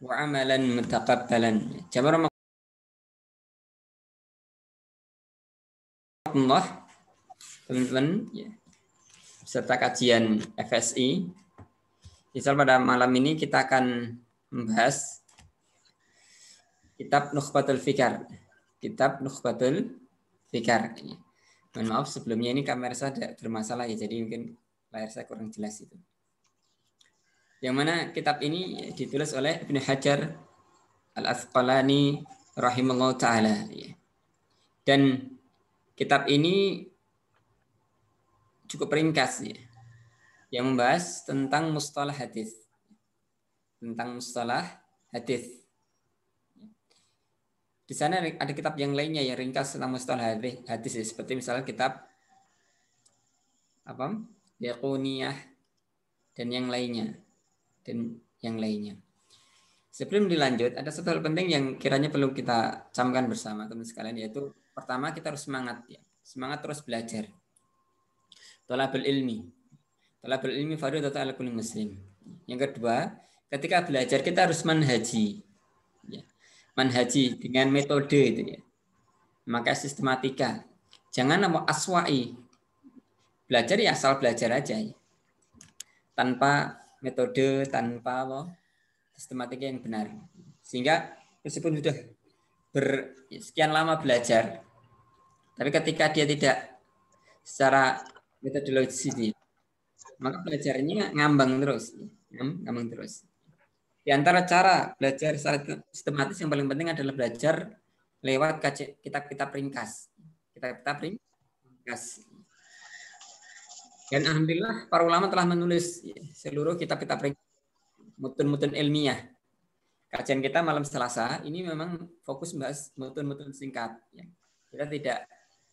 وعملا متقبلا جبر Allah teman-teman ya, serta kajian FSI misal pada malam ini kita akan membahas kitab Nukhbatul Fikar kitab Nukhbatul Fikar mohon maaf sebelumnya ini kamera saya ada bermasalah ya jadi mungkin layar saya kurang jelas itu yang mana kitab ini ditulis oleh Ibnu Hajar Al Asqalani rahimahullah taala. Iya. Dan kitab ini cukup ringkas ya, yang membahas tentang mustalah hadis, tentang mustalah hadis. Di sana ada kitab yang lainnya yang ringkas tentang mustalah hadis, ya. seperti misalnya kitab apa? Yaquniyah dan yang lainnya dan yang lainnya. Sebelum dilanjut, ada satu hal penting yang kiranya perlu kita camkan bersama teman sekalian, yaitu pertama kita harus semangat ya, semangat terus belajar. Tolabel ilmi, tolabel ilmi faru atau ala kulli muslim. Yang kedua, ketika belajar kita harus manhaji, ya. manhaji dengan metode itu ya, maka sistematika. Jangan mau aswai, belajar ya asal belajar aja ya. tanpa metode tanpa apa, sistematika yang benar. Sehingga meskipun sudah ber, ya, sekian lama belajar, tapi ketika dia tidak secara metodologi, maka belajarnya ngambang terus, ngambang terus. Di antara cara belajar secara sistematis yang paling penting adalah belajar lewat kitab-kitab ringkas. Kitab-kitab ringkas dan alhamdulillah para ulama telah menulis seluruh kitab-kitab mutun-mutun ilmiah. Kajian kita malam Selasa ini memang fokus membahas mutun-mutun singkat. Ya, kita tidak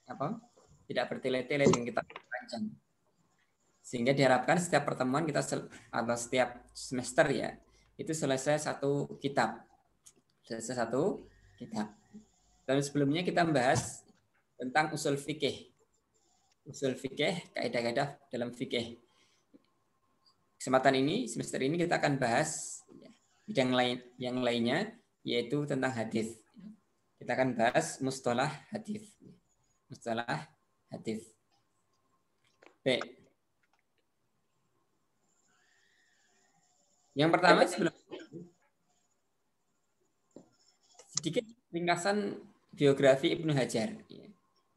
apa tidak bertele-tele yang kita panjang. Sehingga diharapkan setiap pertemuan kita atau setiap semester ya itu selesai satu kitab. Selesai satu kitab. Dan sebelumnya kita membahas tentang usul fikih usul fikih, kaidah-kaidah dalam fikih. Kesempatan ini semester ini kita akan bahas bidang lain yang lainnya yaitu tentang hadis. Kita akan bahas mustalah hadis. Mustalah hadis. Baik. Yang pertama sebelum sedikit ringkasan biografi Ibnu Hajar. Ya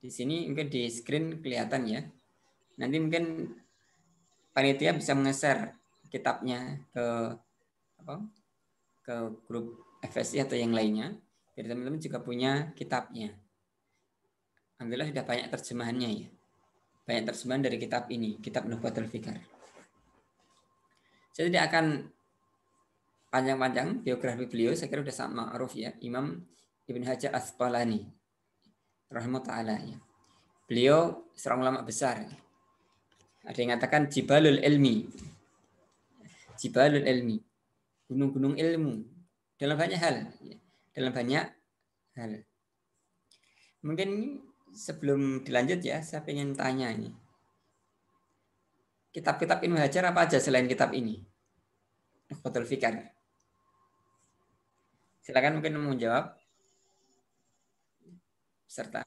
di sini mungkin di screen kelihatan ya. Nanti mungkin panitia bisa mengeser kitabnya ke apa? ke grup FSI atau yang lainnya. Biar teman-teman juga punya kitabnya. Alhamdulillah sudah banyak terjemahannya ya. Banyak terjemahan dari kitab ini, kitab Nubuatul Fikar. Saya tidak akan panjang-panjang biografi beliau, saya kira sudah sama ma'ruf ya, Imam Ibn Hajar Asqalani rahmatullah ya. Beliau seorang ulama besar. Ada yang mengatakan jibalul ilmi. Jibalul ilmi. Gunung-gunung ilmu. Dalam banyak hal. Dalam banyak hal. Mungkin sebelum dilanjut ya, saya ingin tanya ini. Kitab-kitab ilmu Hajar apa aja selain kitab ini? Nukhbatul Fikar. Silakan mungkin menjawab peserta.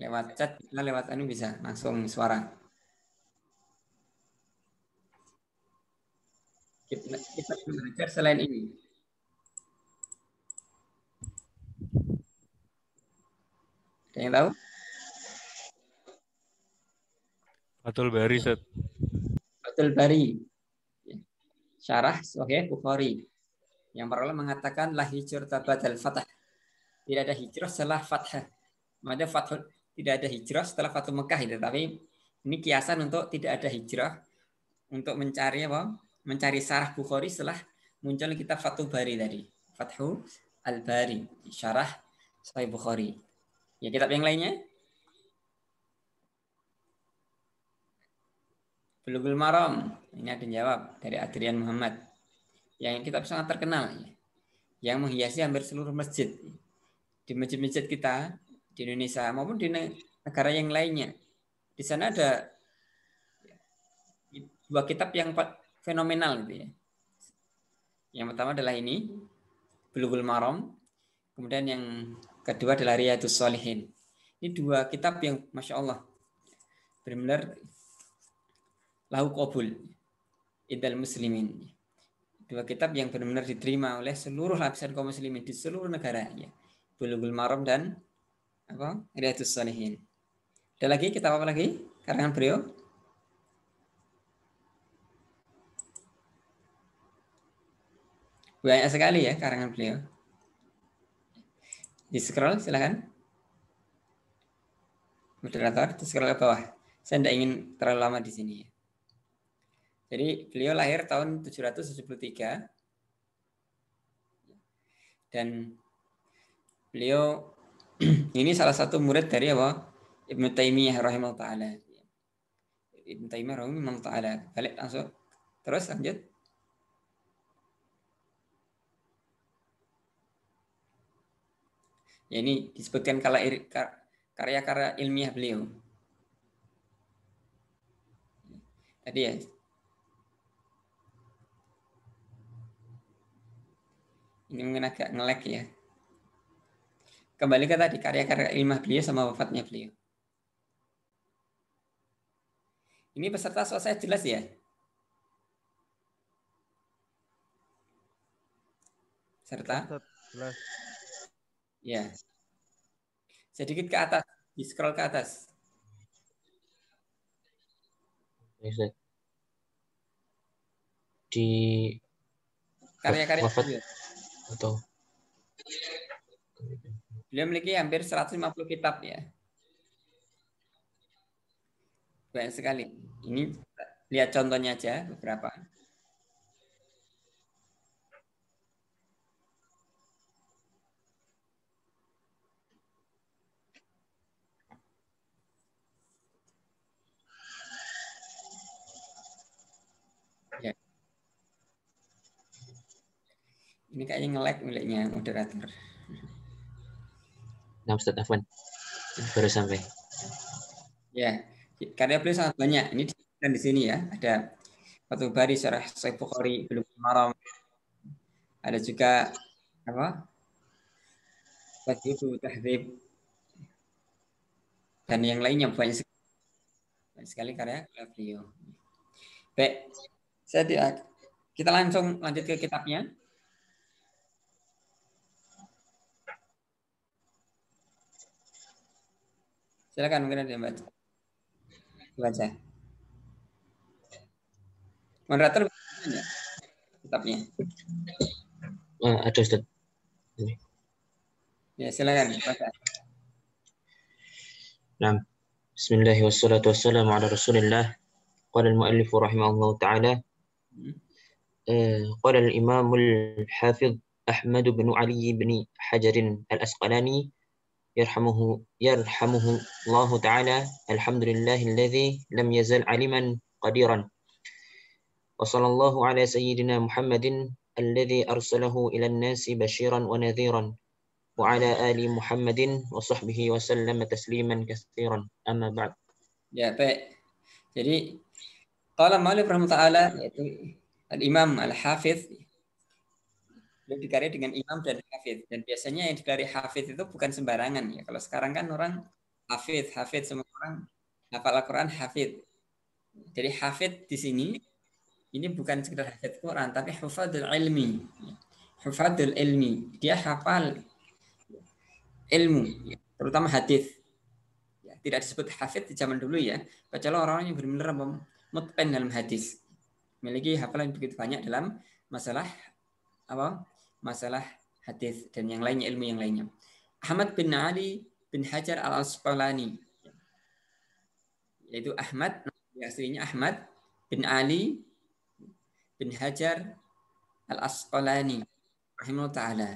Lewat chat bisa, ya, lewat ini anu bisa, langsung suara. Kita, kita belajar selain ini. Ada yang tahu? Fatul Bari, set. Fatul Bari. Ya. Syarah Sohih Bukhari. Yang perlu mengatakan lahijur badal fatah tidak ada hijrah setelah fathah. Maka fathul tidak ada hijrah setelah Fathul Mekah itu. Tapi ini kiasan untuk tidak ada hijrah untuk mencari apa? Mencari sarah Bukhari setelah muncul kitab Fathul Bari tadi. Fathu Al-Bari, syarah Sahih Bukhari. Ya kitab yang lainnya? Bulughul Maram. Ini ada jawab dari Adrian Muhammad. Yang kitab sangat terkenal. Yang menghiasi hampir seluruh masjid di masjid-masjid kita di Indonesia maupun di negara yang lainnya. Di sana ada dua kitab yang fenomenal gitu ya. Yang pertama adalah ini Bulughul Maram, kemudian yang kedua adalah Riyadhus Shalihin. Ini dua kitab yang masya Allah benar-benar lahu qabul idal muslimin. Dua kitab yang benar-benar diterima oleh seluruh lapisan kaum muslimin di seluruh negara ya. Bulughul Maram dan apa? riyadus salihin Ada lagi kita apa lagi? Karangan beliau? Banyak sekali ya karangan beliau. Di scroll silahkan Moderator, di scroll ke bawah. Saya tidak ingin terlalu lama di sini. Jadi beliau lahir tahun 773 dan Beliau ini salah satu murid dari apa? Ibnu Taimiyah rahimahullah taala. Ibnu Taimiyah rahimahullah taala. Balik langsung. Terus lanjut. Ya ini disebutkan karya-karya ilmiah beliau. Tadi ya. Ini mungkin agak ngelek ya kembali ke tadi karya-karya ilmiah beliau sama wafatnya beliau. Ini peserta selesai jelas ya? Serta? Jelas. Ya. Sedikit ke atas, di scroll ke atas. Di karya-karya atau Beliau memiliki hampir 150 kitab ya. Banyak sekali. Ini lihat contohnya aja beberapa. Ya. Ini kayaknya nge-lag miliknya moderator. Nah, Ustaz Afwan baru sampai. Ya, karya beliau sangat banyak. Ini dan di sini ya ada Fathul Bari Syarah Sahih Bukhari belum Maram. Ada juga apa? Fatihu Tahrib dan yang lainnya banyak sekali, banyak sekali karya beliau. Baik, saya tidak kita langsung lanjut ke kitabnya. Silakan mungkin ada yang baca. Baca. Moderator ya? Uh, ada Ustaz. Ya, silakan baca. Nah, Bismillah wassalamu ala Rasulillah. Qala al-muallif rahimahullah ta'ala. قال الإمام الحافظ أحمد بن علي يرحمه يرحمه الله تعالى الحمد لله الذي لم يزل علما قديرا وصلى الله على سيدنا محمد الذي أرسله إلى الناس بشيرا ونذيرا وعلى آل محمد وصحبه وسلم تسليما كثيرا أما بعد يا baik. Jadi, qala Malik rahimahullah yaitu Al-Imam Al-Hafiz yang digari dengan imam dan hafid dan biasanya yang digari hafid itu bukan sembarangan ya kalau sekarang kan orang hafid hafid semua orang hafal Al-Quran hafid jadi hafid di sini ini bukan sekedar hafid Quran tapi hufadul ilmi hufadul ilmi dia hafal ilmu ya, terutama hadis ya, tidak disebut hafid di zaman dulu ya bacalah orang-orang yang benar-benar mutpen dalam hadis memiliki hafalan begitu banyak dalam masalah apa masalah hadis dan yang lainnya ilmu yang lainnya. Ahmad bin Ali bin Hajar al Asqalani yaitu Ahmad aslinya Ahmad bin Ali bin Hajar al Asqalani rahimahullah taala.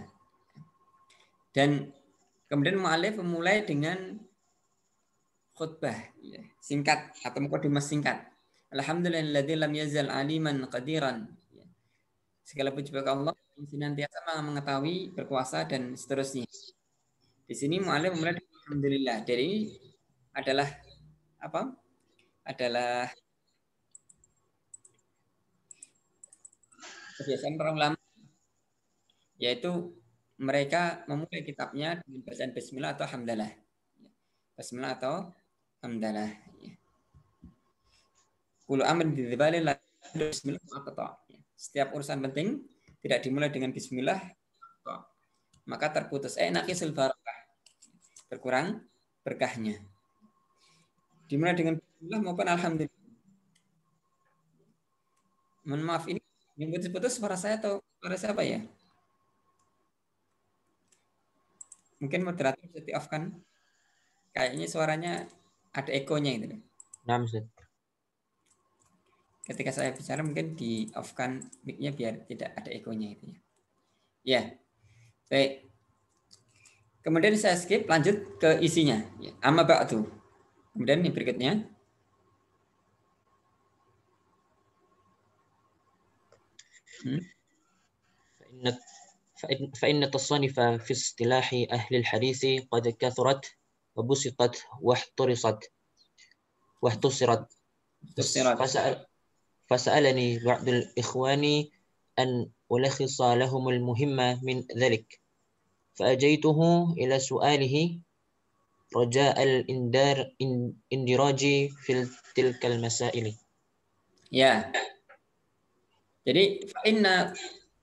Dan kemudian mu'alif memulai dengan khutbah ya, singkat atau mukadimah singkat. Alhamdulillahilladzi lam yazal aliman qadiran. Ya. Segala puji bagi Allah senantiasa mengetahui, berkuasa dan seterusnya. Di sini mualaf mulai alhamdulillah. Jadi adalah apa? Adalah kebiasaan para ulama yaitu mereka memulai kitabnya dengan bacaan bismillah atau hamdalah. Bismillah atau hamdalah. Kulu amr bidzibali la bismillah Setiap urusan penting tidak dimulai dengan bismillah maka terputus eh, enaknya naqisul berkurang berkahnya dimulai dengan bismillah maupun alhamdulillah mohon maaf ini yang putus-putus suara saya atau suara siapa ya mungkin moderator bisa di off kan kayaknya suaranya ada ekonya itu. Nah, ketika saya bicara mungkin di off kan mic-nya biar tidak ada egonya gitu ya. Ya. Baik. Kemudian saya skip lanjut ke isinya. Ya, amma ba'du. Kemudian yang berikutnya. Hmm. فإن فإن التصنيف في اصطلاح أهل الحديث قد كثرت وبسطت واحترصت واحتصرت فسأل فسألني بعض الإخوان أن ألخص لهم المهمة من ذلك فأجيته إلى سؤاله رجاء الاندار اندراج في تلك المسائل ya jadi fa inna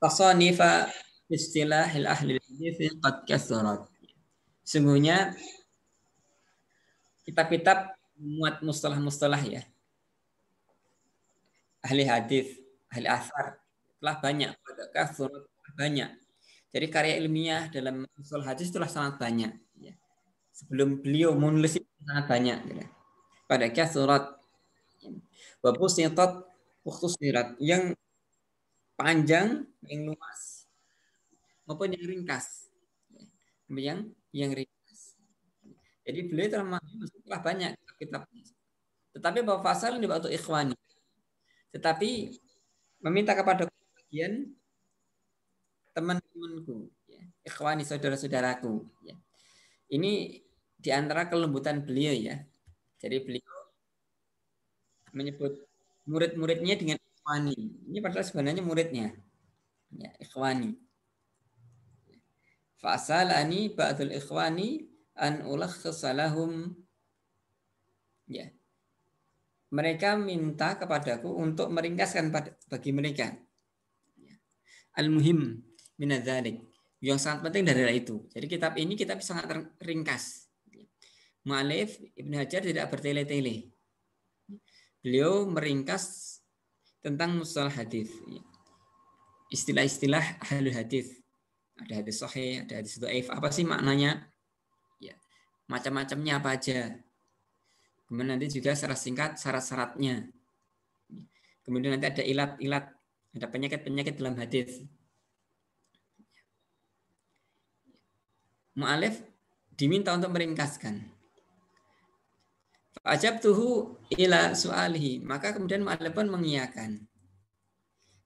tasanifa istilah ahli hadis qad kathurat sungguhnya kitab-kitab muat mustalah-mustalah ya ahli hadis, ahli asar telah banyak, pada telah banyak. Jadi karya ilmiah dalam usul hadis telah sangat banyak. Ya. Sebelum beliau menulis sangat banyak. Gitu. Pada kasurat ya. Wabus nitot waktu sirat yang panjang, yang luas, maupun yang ringkas. Yang yang ringkas. Jadi beliau telah banyak kitab. Tetapi bahwa fasal ini waktu ikhwani tetapi meminta kepada bagian teman-temanku, ya, ikhwani saudara-saudaraku. Ya. Ini diantara kelembutan beliau ya. Jadi beliau menyebut murid-muridnya dengan ikhwani. Ini padahal sebenarnya muridnya. Ya, ikhwani. ani ba'dul ikhwani an ulakhisalahum ya mereka minta kepadaku untuk meringkaskan pada, bagi mereka. Al-muhim minadzalik. Yang sangat penting dari itu. Jadi kitab ini kita bisa sangat ringkas. Mu'alif Ibn Hajar tidak bertele-tele. Beliau meringkas tentang musal hadis. Istilah-istilah ahlul hadis. Ada hadis sahih, ada hadis dhaif. Apa sih maknanya? Ya, macam-macamnya apa aja? Kemudian nanti juga secara singkat syarat-syaratnya. Kemudian nanti ada ilat-ilat, ada penyakit-penyakit dalam hadis. Mu'alif diminta untuk meringkaskan. Fajab tuhu ila su'alihi. Maka kemudian mu'alif pun mengiyakan.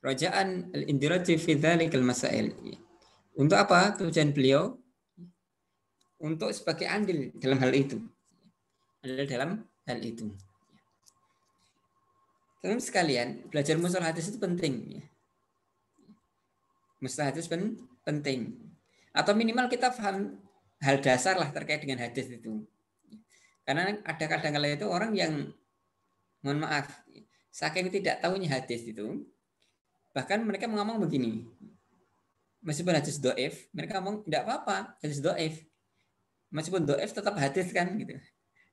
Rojaan al-indirati fi masail. Untuk apa tujuan beliau? Untuk sebagai andil dalam hal itu. Andil dalam hal itu. Teman sekalian, belajar musul hadis itu penting. Ya. Musul hadis pen penting. Atau minimal kita paham hal dasar lah terkait dengan hadis itu. Karena ada kadang-kala itu orang yang, mohon maaf, saking tidak tahunya hadis itu, bahkan mereka mengomong begini, meskipun hadis doif, mereka ngomong tidak apa-apa, hadis doif. Meskipun doif tetap hadis kan gitu.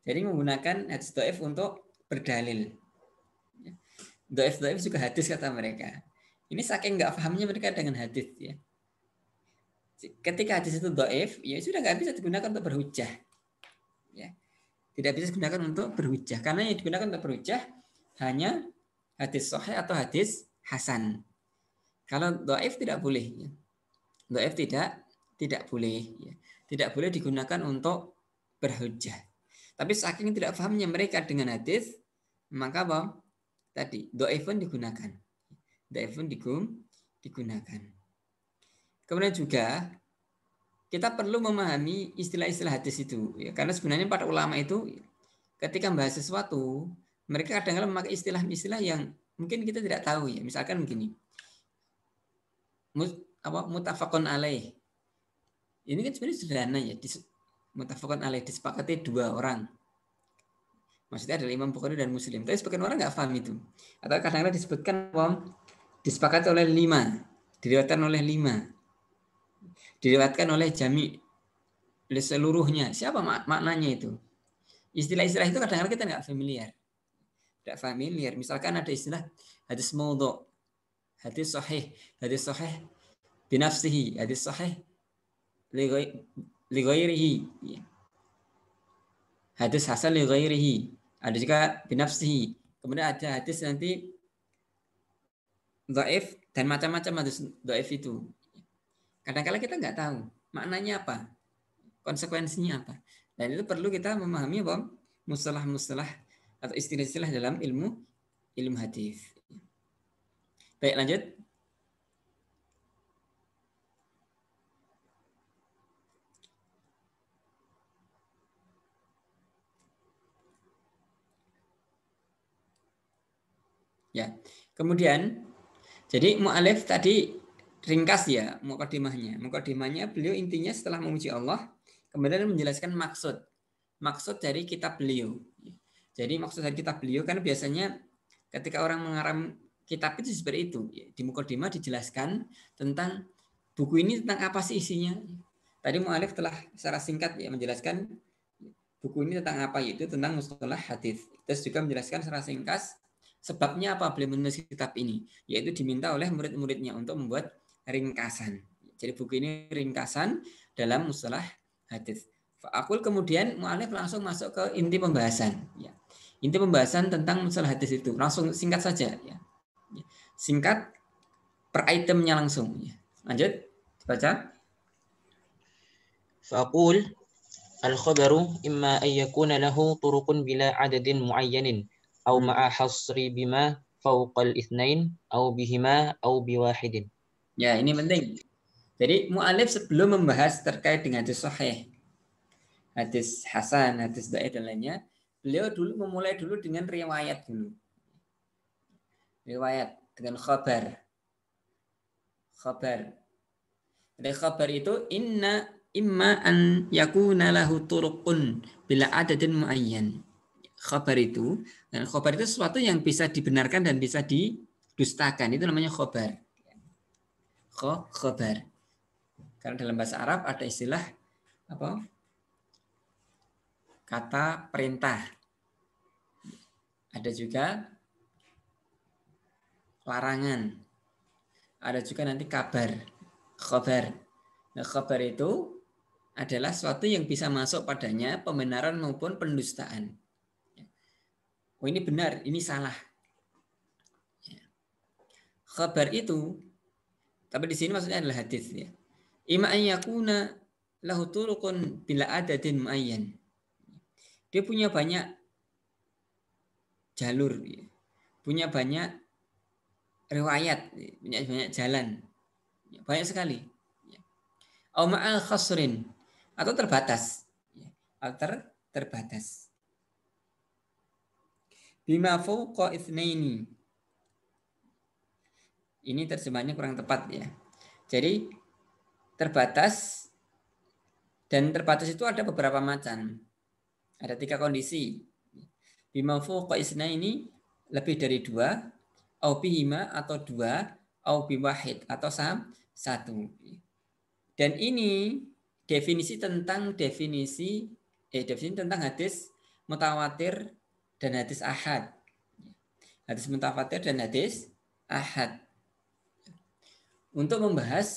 Jadi menggunakan hadis doif untuk berdalil. Ya. Doif doif juga hadis kata mereka. Ini saking nggak pahamnya mereka dengan hadis ya. Ketika hadis itu doif, ya sudah nggak bisa digunakan untuk berhujah. Ya. Tidak bisa digunakan untuk berhujah karena yang digunakan untuk berhujah hanya hadis sahih atau hadis hasan. Kalau doif tidak boleh. Ya. Doif tidak tidak boleh. Ya. Tidak boleh digunakan untuk berhujah. Tapi saking tidak fahamnya mereka dengan hadis, maka apa? Tadi, do'ifun digunakan. Do'ifun digum, digunakan. Kemudian juga, kita perlu memahami istilah-istilah hadis itu. Ya, karena sebenarnya para ulama itu ketika membahas sesuatu, mereka kadang-kadang memakai istilah-istilah yang mungkin kita tidak tahu ya. Misalkan begini. apa mutafakun alaih. Ini kan sebenarnya sederhana ya mutafakun alaih disepakati dua orang. Maksudnya adalah Imam Bukhari dan Muslim. Tapi sebagian orang nggak paham itu. Atau kadang-kadang disebutkan wong disepakati oleh lima, diriwayatkan oleh lima, diriwayatkan oleh jami oleh seluruhnya. Siapa mak maknanya itu? Istilah-istilah itu kadang-kadang kita nggak familiar. Tidak familiar. Misalkan ada istilah hadis maudhu, hadis sahih, hadis sahih binafsihi, hadis sahih lighairihi ya. hadis hasan lighairihi ada juga binafsihi kemudian ada hadis nanti ef dan macam-macam hadis ef itu kadang-kala kita nggak tahu maknanya apa konsekuensinya apa dan itu perlu kita memahami bahwa mustalah-mustalah atau istilah-istilah dalam ilmu ilmu hadis baik lanjut Ya. Kemudian jadi mu'alif tadi ringkas ya mukadimahnya. Mukadimahnya beliau intinya setelah memuji Allah kemudian menjelaskan maksud. Maksud dari kitab beliau. Jadi maksud dari kitab beliau kan biasanya ketika orang mengaram kitab itu seperti itu. Di mukadimah dijelaskan tentang buku ini tentang apa sih isinya. Tadi mu'alif telah secara singkat ya menjelaskan buku ini tentang apa yaitu tentang mustalah hadis. Terus juga menjelaskan secara singkat. Sebabnya apa beliau menulis kitab ini? Yaitu diminta oleh murid-muridnya untuk membuat ringkasan. Jadi buku ini ringkasan dalam mustalah hadis. Fakul kemudian mu'alif langsung masuk ke inti pembahasan. Ya. Inti pembahasan tentang mustalah hadis itu. Langsung singkat saja. Ya. ya. Singkat per itemnya langsung. Ya. Lanjut, baca Fakul al-khabaru imma ayyakuna lahu turukun bila adadin muayyanin au ma'a hasri bima fauqal ithnain au bihima au biwahidin. Ya, ini penting. Jadi mu'alif sebelum membahas terkait dengan hadis sahih, hadis hasan, hadis dhaif dan lainnya, beliau dulu memulai dulu dengan riwayat dulu. Riwayat dengan khabar. Khabar. Dari khabar itu inna imma an yakuna lahu turuqun bila adadin muayyan khobar itu dan khobar itu sesuatu yang bisa dibenarkan dan bisa didustakan itu namanya khobar Kho, khobar karena dalam bahasa Arab ada istilah apa kata perintah ada juga larangan ada juga nanti kabar khobar nah khobar itu adalah sesuatu yang bisa masuk padanya pembenaran maupun pendustaan oh ini benar, ini salah. Ya. Khabar itu, tapi di sini maksudnya adalah hadis ya. Ima an yakuna lahu turuqun bila adadin muayyan. Dia punya banyak jalur, ya. punya banyak riwayat, ya. punya banyak jalan, ya. banyak sekali. Ya. Au al khasrin atau terbatas, atau ter, terbatas. Bima fauqa itsnaini. Ini terjemahannya kurang tepat ya. Jadi terbatas dan terbatas itu ada beberapa macam. Ada tiga kondisi. Bima fauqa ini lebih dari dua, au bihima atau dua, au biwahid atau sam satu. Dan ini definisi tentang definisi eh definisi tentang hadis mutawatir dan hadis ahad. Hadis mutawatir dan hadis ahad. Untuk membahas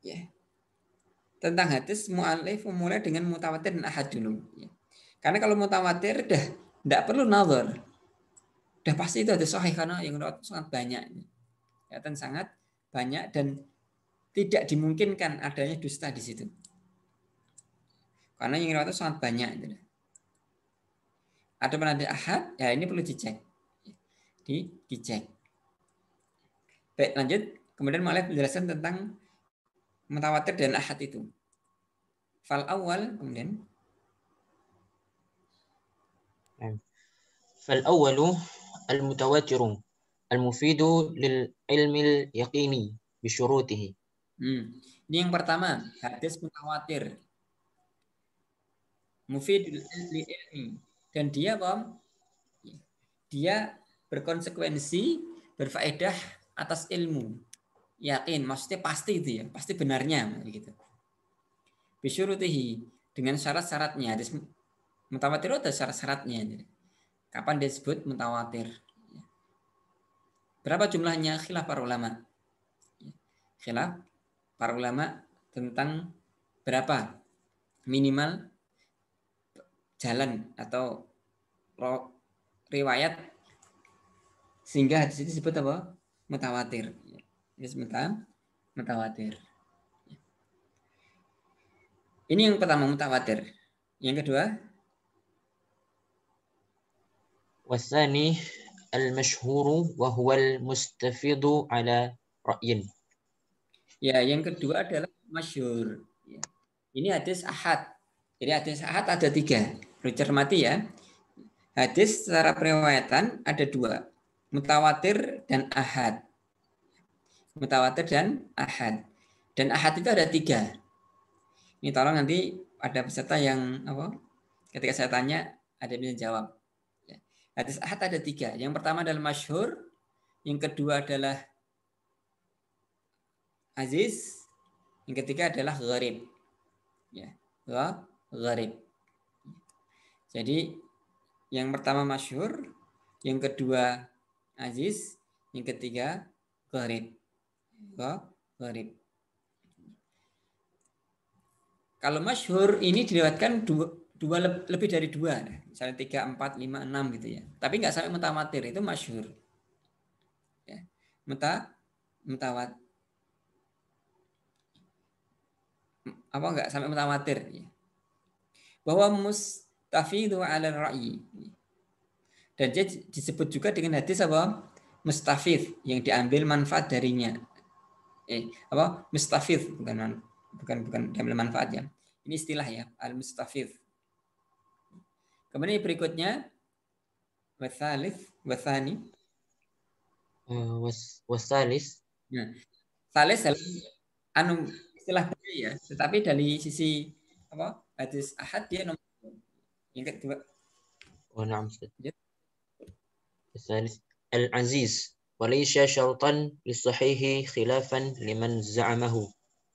ya, tentang hadis mu'alif mulai dengan mutawatir dan ahad dulu. Ya. Karena kalau mutawatir dah tidak perlu nazar. Dah pasti itu ada sahih karena yang rawat sangat banyak. Ya, sangat banyak dan tidak dimungkinkan adanya dusta di situ. Karena yang rawat sangat banyak. Ada menanti ahad, ya ini perlu dicek. Di, dicek. Baik, lanjut. Kemudian Malik penjelasan tentang mutawatir dan ahad itu. Fal awal kemudian Fal awalu al al lil ilmi al yaqini bi بشروطه Hmm. Ini yang pertama, hadis mutawatir. Mufidul ilmi dan dia apa? Dia berkonsekuensi berfaedah atas ilmu. Yakin, maksudnya pasti itu ya, pasti benarnya begitu. Bisyurutihi dengan syarat-syaratnya. Hadis mutawatir ada syarat-syaratnya. Kapan disebut mutawatir? Berapa jumlahnya khilaf para ulama? Khilaf para ulama tentang berapa minimal jalan atau riwayat sehingga hadis itu disebut apa? mutawatir. sebentar mutawatir. Ini yang pertama mutawatir. Yang kedua wa المشهور وهو mustafidu على رأي. Ya, yang kedua adalah masyhur. Ya. Ini hadis ahad jadi hadis ahad ada tiga. Perlu cermati ya. Hadis secara periwayatan ada dua. Mutawatir dan ahad. Mutawatir dan ahad. Dan ahad itu ada tiga. Ini tolong nanti ada peserta yang apa? Ketika saya tanya ada yang bisa jawab. Ya. Hadis ahad ada tiga. Yang pertama adalah masyhur, yang kedua adalah aziz, yang ketiga adalah gharib. Ya, gharib. Jadi yang pertama masyhur, yang kedua aziz, yang ketiga gharib. Gharib. Kalau masyhur ini dilewatkan dua, dua lebih dari dua, misalnya tiga, empat, lima, enam gitu ya. Tapi nggak sampai mutamatir itu masyhur. Ya. Meta, mutawat apa nggak sampai mutawatir ya bahwa mustafidu ala ra'yi. Dan dia disebut juga dengan hadis apa? Mustafid yang diambil manfaat darinya. Eh, apa? Mustafid bukan bukan bukan diambil manfaat ya. Ini istilah ya, al-mustafid. Kemudian berikutnya wasalis wasani uh, eh, was wasalis nah, salis anu istilah ya tetapi dari sisi apa hadis ahad dia nomor ingat coba oh al الثالث العزيز وليس syartan للصحيح khilafan liman zamahu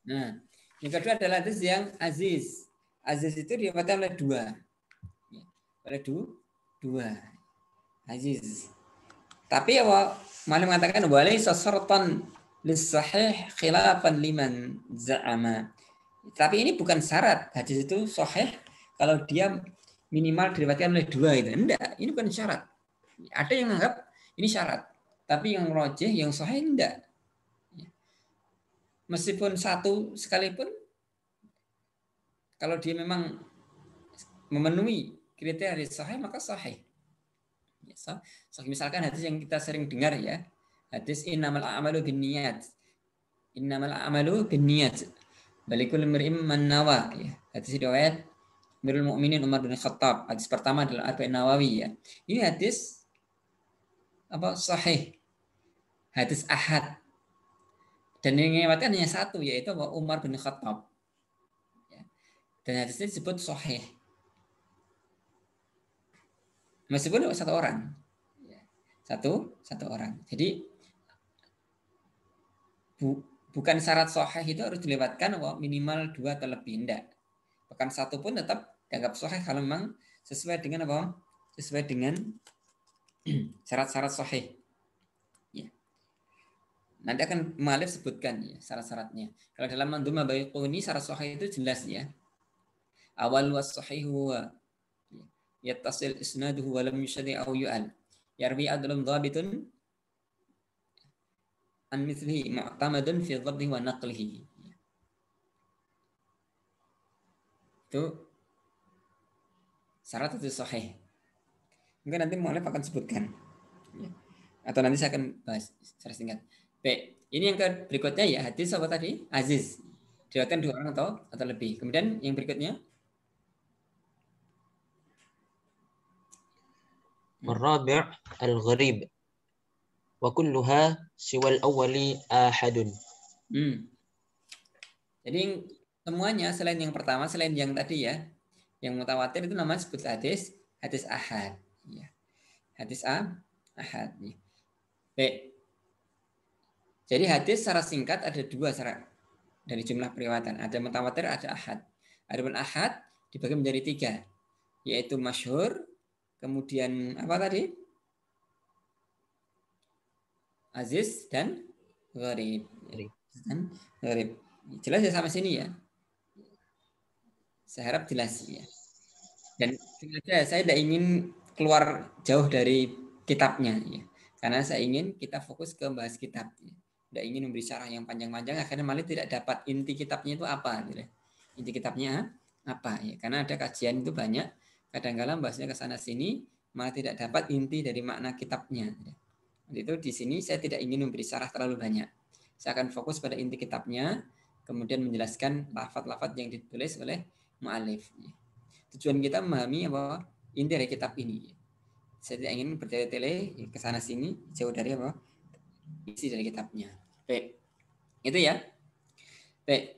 nah yang kedua adalah hadis yang aziz aziz itu diriwayatkan oleh dua ya, oleh dua dua aziz tapi apa malah mengatakan walai sasortan lisahih khilafan liman za'ama tapi ini bukan syarat. Hadis itu soheh kalau dia minimal diriwayatkan oleh dua itu. Enggak, ini bukan syarat. Ada yang menganggap ini syarat. Tapi yang rojeh, yang soheh enggak. Ya. Meskipun satu sekalipun, kalau dia memang memenuhi kriteria sahih, maka sahih. So, ya, so, misalkan hadis yang kita sering dengar ya, hadis innamal a'malu binniyat. Innamal a'malu binniyat Balikul mir'im man nawa ya. Hadis riwayat Mirul Mukminin Umar bin Khattab. Hadis pertama adalah Arba'in Nawawi ya. Ini hadis apa sahih. Hadis ahad. Dan yang menyebutkan hanya satu yaitu Umar bin Khattab. Ya. Dan hadis ini disebut sahih. Meskipun satu orang. Ya. Satu, satu orang. Jadi bu, bukan syarat sahih itu harus dilewatkan minimal dua terlebih lebih tidak. Bahkan satu pun tetap dianggap sahih kalau memang sesuai dengan apa? Sesuai dengan syarat-syarat sahih. Ya. Nanti akan malif sebutkan ya syarat-syaratnya. Kalau dalam mandum bayquni syarat sahih itu jelas ya. Awal was sohihu wa ya, yattasil isnaduhu wa lam yushadi au yu'al. Yarbi adlam dhabitun an mithlihi mu'tamadun fi dhabhi wa naqlihi. Itu syarat itu sahih. Mungkin nanti mu'alif akan sebutkan. Ya. Atau nanti saya akan bahas secara singkat. Baik, ini yang ke berikutnya ya hadis apa tadi? Aziz. Diriwayatkan dua orang atau atau lebih. Kemudian yang berikutnya al gharib wa kulluha siwal awwali ahadun. Hmm. Jadi semuanya selain yang pertama, selain yang tadi ya, yang mutawatir itu namanya sebut hadis, hadis ahad. Ya. Hadis A, ahad. Ya. Baik. Jadi hadis secara singkat ada dua secara dari jumlah periwatan. Ada mutawatir, ada ahad. Adapun ahad dibagi menjadi tiga, yaitu masyhur, kemudian apa tadi? aziz dan gharib. Dan gharib. Jelas ya sama sini ya. Saya harap jelas ya. Dan sengaja saya tidak ingin keluar jauh dari kitabnya ya. Karena saya ingin kita fokus ke bahas kitab. Tidak ingin memberi syarah yang panjang-panjang akhirnya malah tidak dapat inti kitabnya itu apa gitu. Ya. Inti kitabnya apa ya. Karena ada kajian itu banyak kadang kadang bahasnya ke sana sini malah tidak dapat inti dari makna kitabnya. Gitu ya. Itu di sini saya tidak ingin memberi syarah terlalu banyak. Saya akan fokus pada inti kitabnya, kemudian menjelaskan lafat-lafat yang ditulis oleh mu'alif. Tujuan kita memahami bahwa inti dari kitab ini. Saya tidak ingin bertele-tele ke sana sini jauh dari apa isi dari kitabnya. Baik. Itu ya. Baik.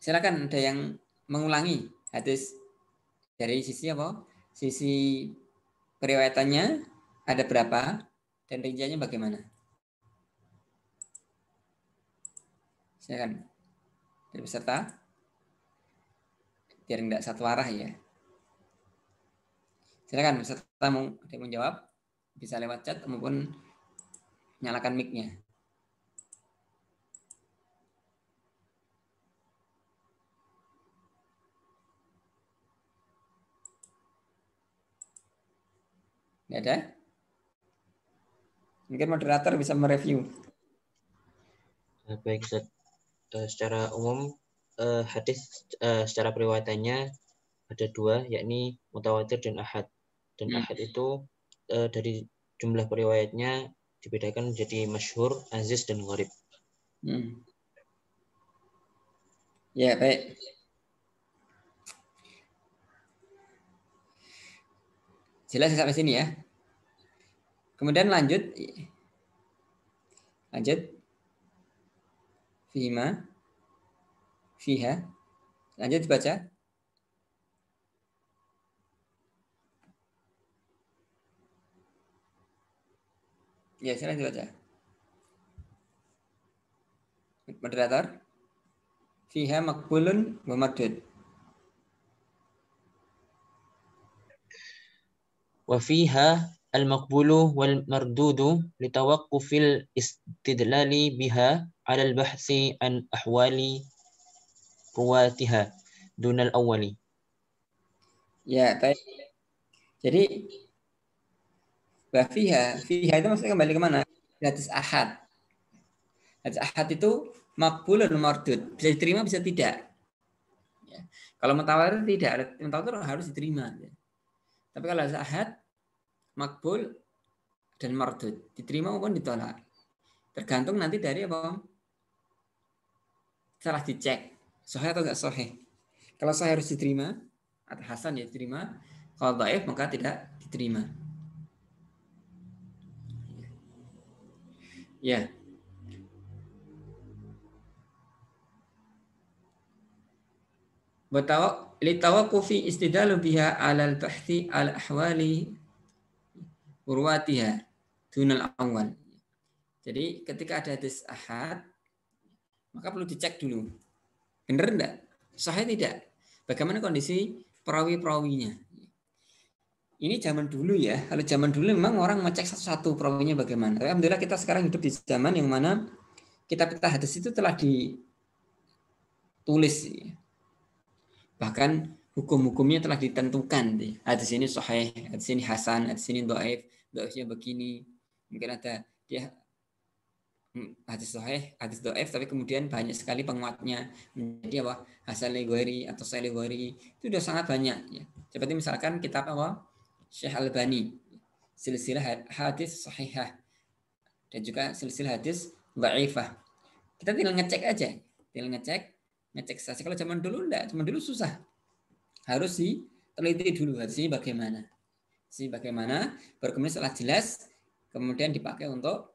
Silakan ada yang mengulangi hadis dari sisi apa? Sisi periwayatannya ada berapa? dan rinciannya bagaimana? Silakan dari peserta. Biar tidak satu arah ya. Silakan peserta mau ada yang menjawab bisa lewat chat maupun nyalakan mic-nya. Tidak ada? Mungkin moderator bisa mereview. Eh, baik, eh, secara umum eh, hadis secara periwayatannya ada dua, yakni mutawatir dan ahad. Dan hmm. ahad itu dari jumlah periwayatnya dibedakan menjadi masyhur, aziz, dan gharib. Hmm. Ya, baik. Jelas sampai sini ya. Kemudian lanjut. Lanjut. Fima. Fiha. Lanjut dibaca. Ya, silahkan dibaca. Moderator. Fiha makbulun wa Wa fiha al-maqbulu wal mardudu litawaqqufil istidlali biha 'ala al-bahsi an ahwali quwatiha dunal awali. Ya, baik. Jadi Bafiha, fiha itu maksudnya kembali ke mana? Hadis ahad. Hadis ahad itu makbulun mardud. Bisa diterima, bisa tidak. Ya. Kalau mutawatir tidak, mutawatir harus diterima. Ya. Tapi kalau hadis ahad makbul dan mardud diterima maupun ditolak tergantung nanti dari apa salah dicek sohe atau enggak sohe. kalau saya harus diterima atau hasan ya diterima kalau dhaif maka tidak diterima ya Litawakufi istidalu biha alal tahti al ahwali urwatiha dunal awal. Jadi ketika ada hadis ahad, maka perlu dicek dulu. Benar enggak? Sahih tidak? Bagaimana kondisi perawi-perawinya? Ini zaman dulu ya. Kalau zaman dulu memang orang ngecek satu-satu perawinya bagaimana. alhamdulillah kita sekarang hidup di zaman yang mana kita kita hadis itu telah ditulis. Bahkan hukum-hukumnya telah ditentukan. Hadis ini sahih, hadis ini hasan, hadis ini do'if, dosnya begini mungkin ada dia hmm, hadis sahih, hadis doef, tapi kemudian banyak sekali penguatnya menjadi apa hasan legori atau selegoiri itu sudah sangat banyak. Ya. Seperti misalkan kitab apa Syekh Albani, silsilah hadis sahihah dan juga silsilah hadis ba'ifah. Kita tinggal ngecek aja, tinggal ngecek, ngecek saja. Kalau zaman dulu enggak, zaman dulu susah. Harus sih teliti dulu hadisnya bagaimana bagaimana berkemis telah jelas kemudian dipakai untuk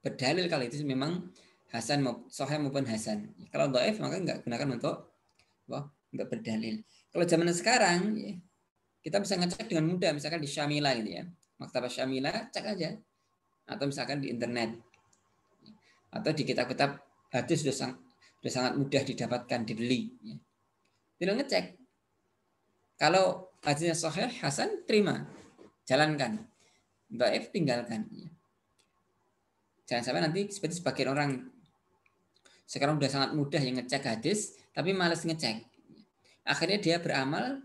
berdalil kalau itu memang hasan maupun maupun hasan. Kalau f maka nggak gunakan untuk wah, nggak berdalil. Kalau zaman sekarang ya, kita bisa ngecek dengan mudah misalkan di Syamila gitu ya. Maktabah Syamila cek aja. Atau misalkan di internet. Atau di kitab-kitab hadis sudah sangat, sudah sangat mudah didapatkan dibeli ya. Tinggal ngecek. Kalau hadisnya sahih, hasan terima, jalankan. daif tinggalkan. Iya. Jangan sampai nanti seperti sebagian orang sekarang sudah sangat mudah yang ngecek hadis, tapi males ngecek. Akhirnya dia beramal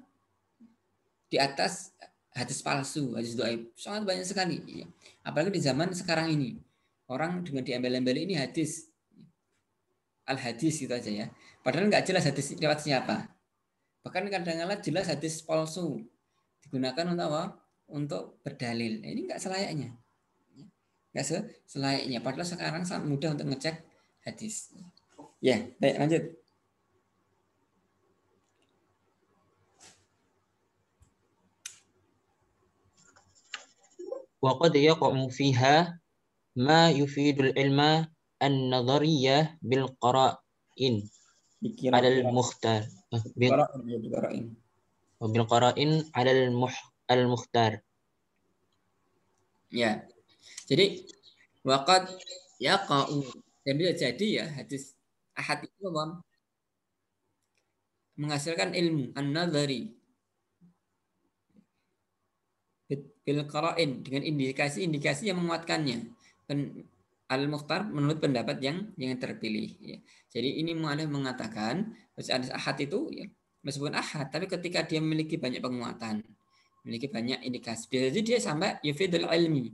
di atas hadis palsu, hadis doaib. Sangat banyak sekali. Iya. Apalagi di zaman sekarang ini. Orang dengan diambil-ambil ini hadis. Al-hadis itu aja ya. Padahal nggak jelas hadis lewat siapa. Bahkan kadang-kala jelas hadis palsu digunakan untuk apa? Untuk berdalil. Ini enggak selayaknya. Enggak selayaknya. Padahal sekarang sangat mudah untuk ngecek hadis. Ya, baik lanjut. وقد يقع فيها ما يفيد العلم النظرية بالقرائن على المختار bil qara'in bil qara'in al mukhtar muhtar ya jadi waqad ya Jadi jadi ya hadis ahad itu memang menghasilkan ilmu an nazari bil qara'in dengan indikasi-indikasi yang menguatkannya al mukhtar menurut pendapat yang yang terpilih ya. Jadi ini mualaf mengatakan hadis ahad itu ya, meskipun ahad tapi ketika dia memiliki banyak penguatan, memiliki banyak indikasi. jadi dia sampai yufidul ilmi,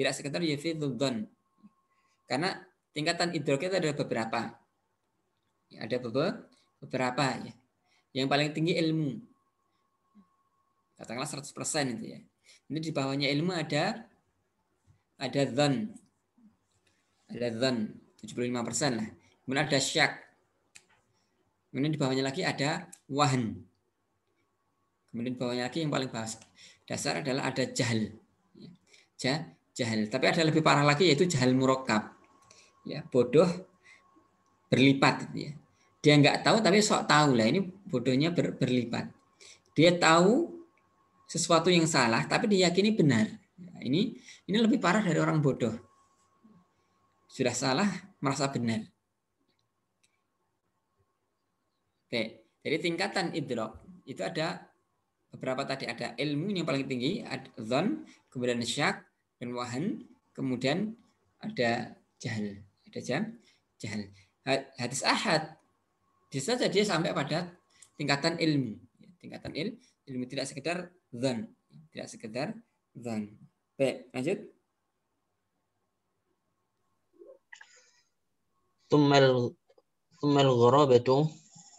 tidak sekedar yufidul don. Karena tingkatan itu ada beberapa. Ya, ada beberapa ya. Yang paling tinggi ilmu. Katakanlah 100% itu ya. Ini di bawahnya ilmu ada ada zon. Ada zon 75% lah Kemudian ada syak. Kemudian di bawahnya lagi ada wahan. Kemudian di bawahnya lagi yang paling bahas. dasar adalah ada jahal. Ya. Ja, jahal. Tapi ada lebih parah lagi yaitu jahal murokab. Ya, bodoh berlipat. Ya. Dia nggak tahu tapi sok tahu lah. Ini bodohnya ber, berlipat. Dia tahu sesuatu yang salah tapi diyakini benar. Ya, ini ini lebih parah dari orang bodoh. Sudah salah merasa benar. Oke, jadi tingkatan idrok itu ada beberapa tadi ada ilmu yang paling tinggi, zon, kemudian syak dan wahan, kemudian ada jahil, ada jam, jahil. Hadis ahad bisa jadi sampai pada tingkatan ilmu, tingkatan il, ilmu tidak sekedar zon, tidak sekedar zon. Baik, lanjut. ثم ثم الغرابة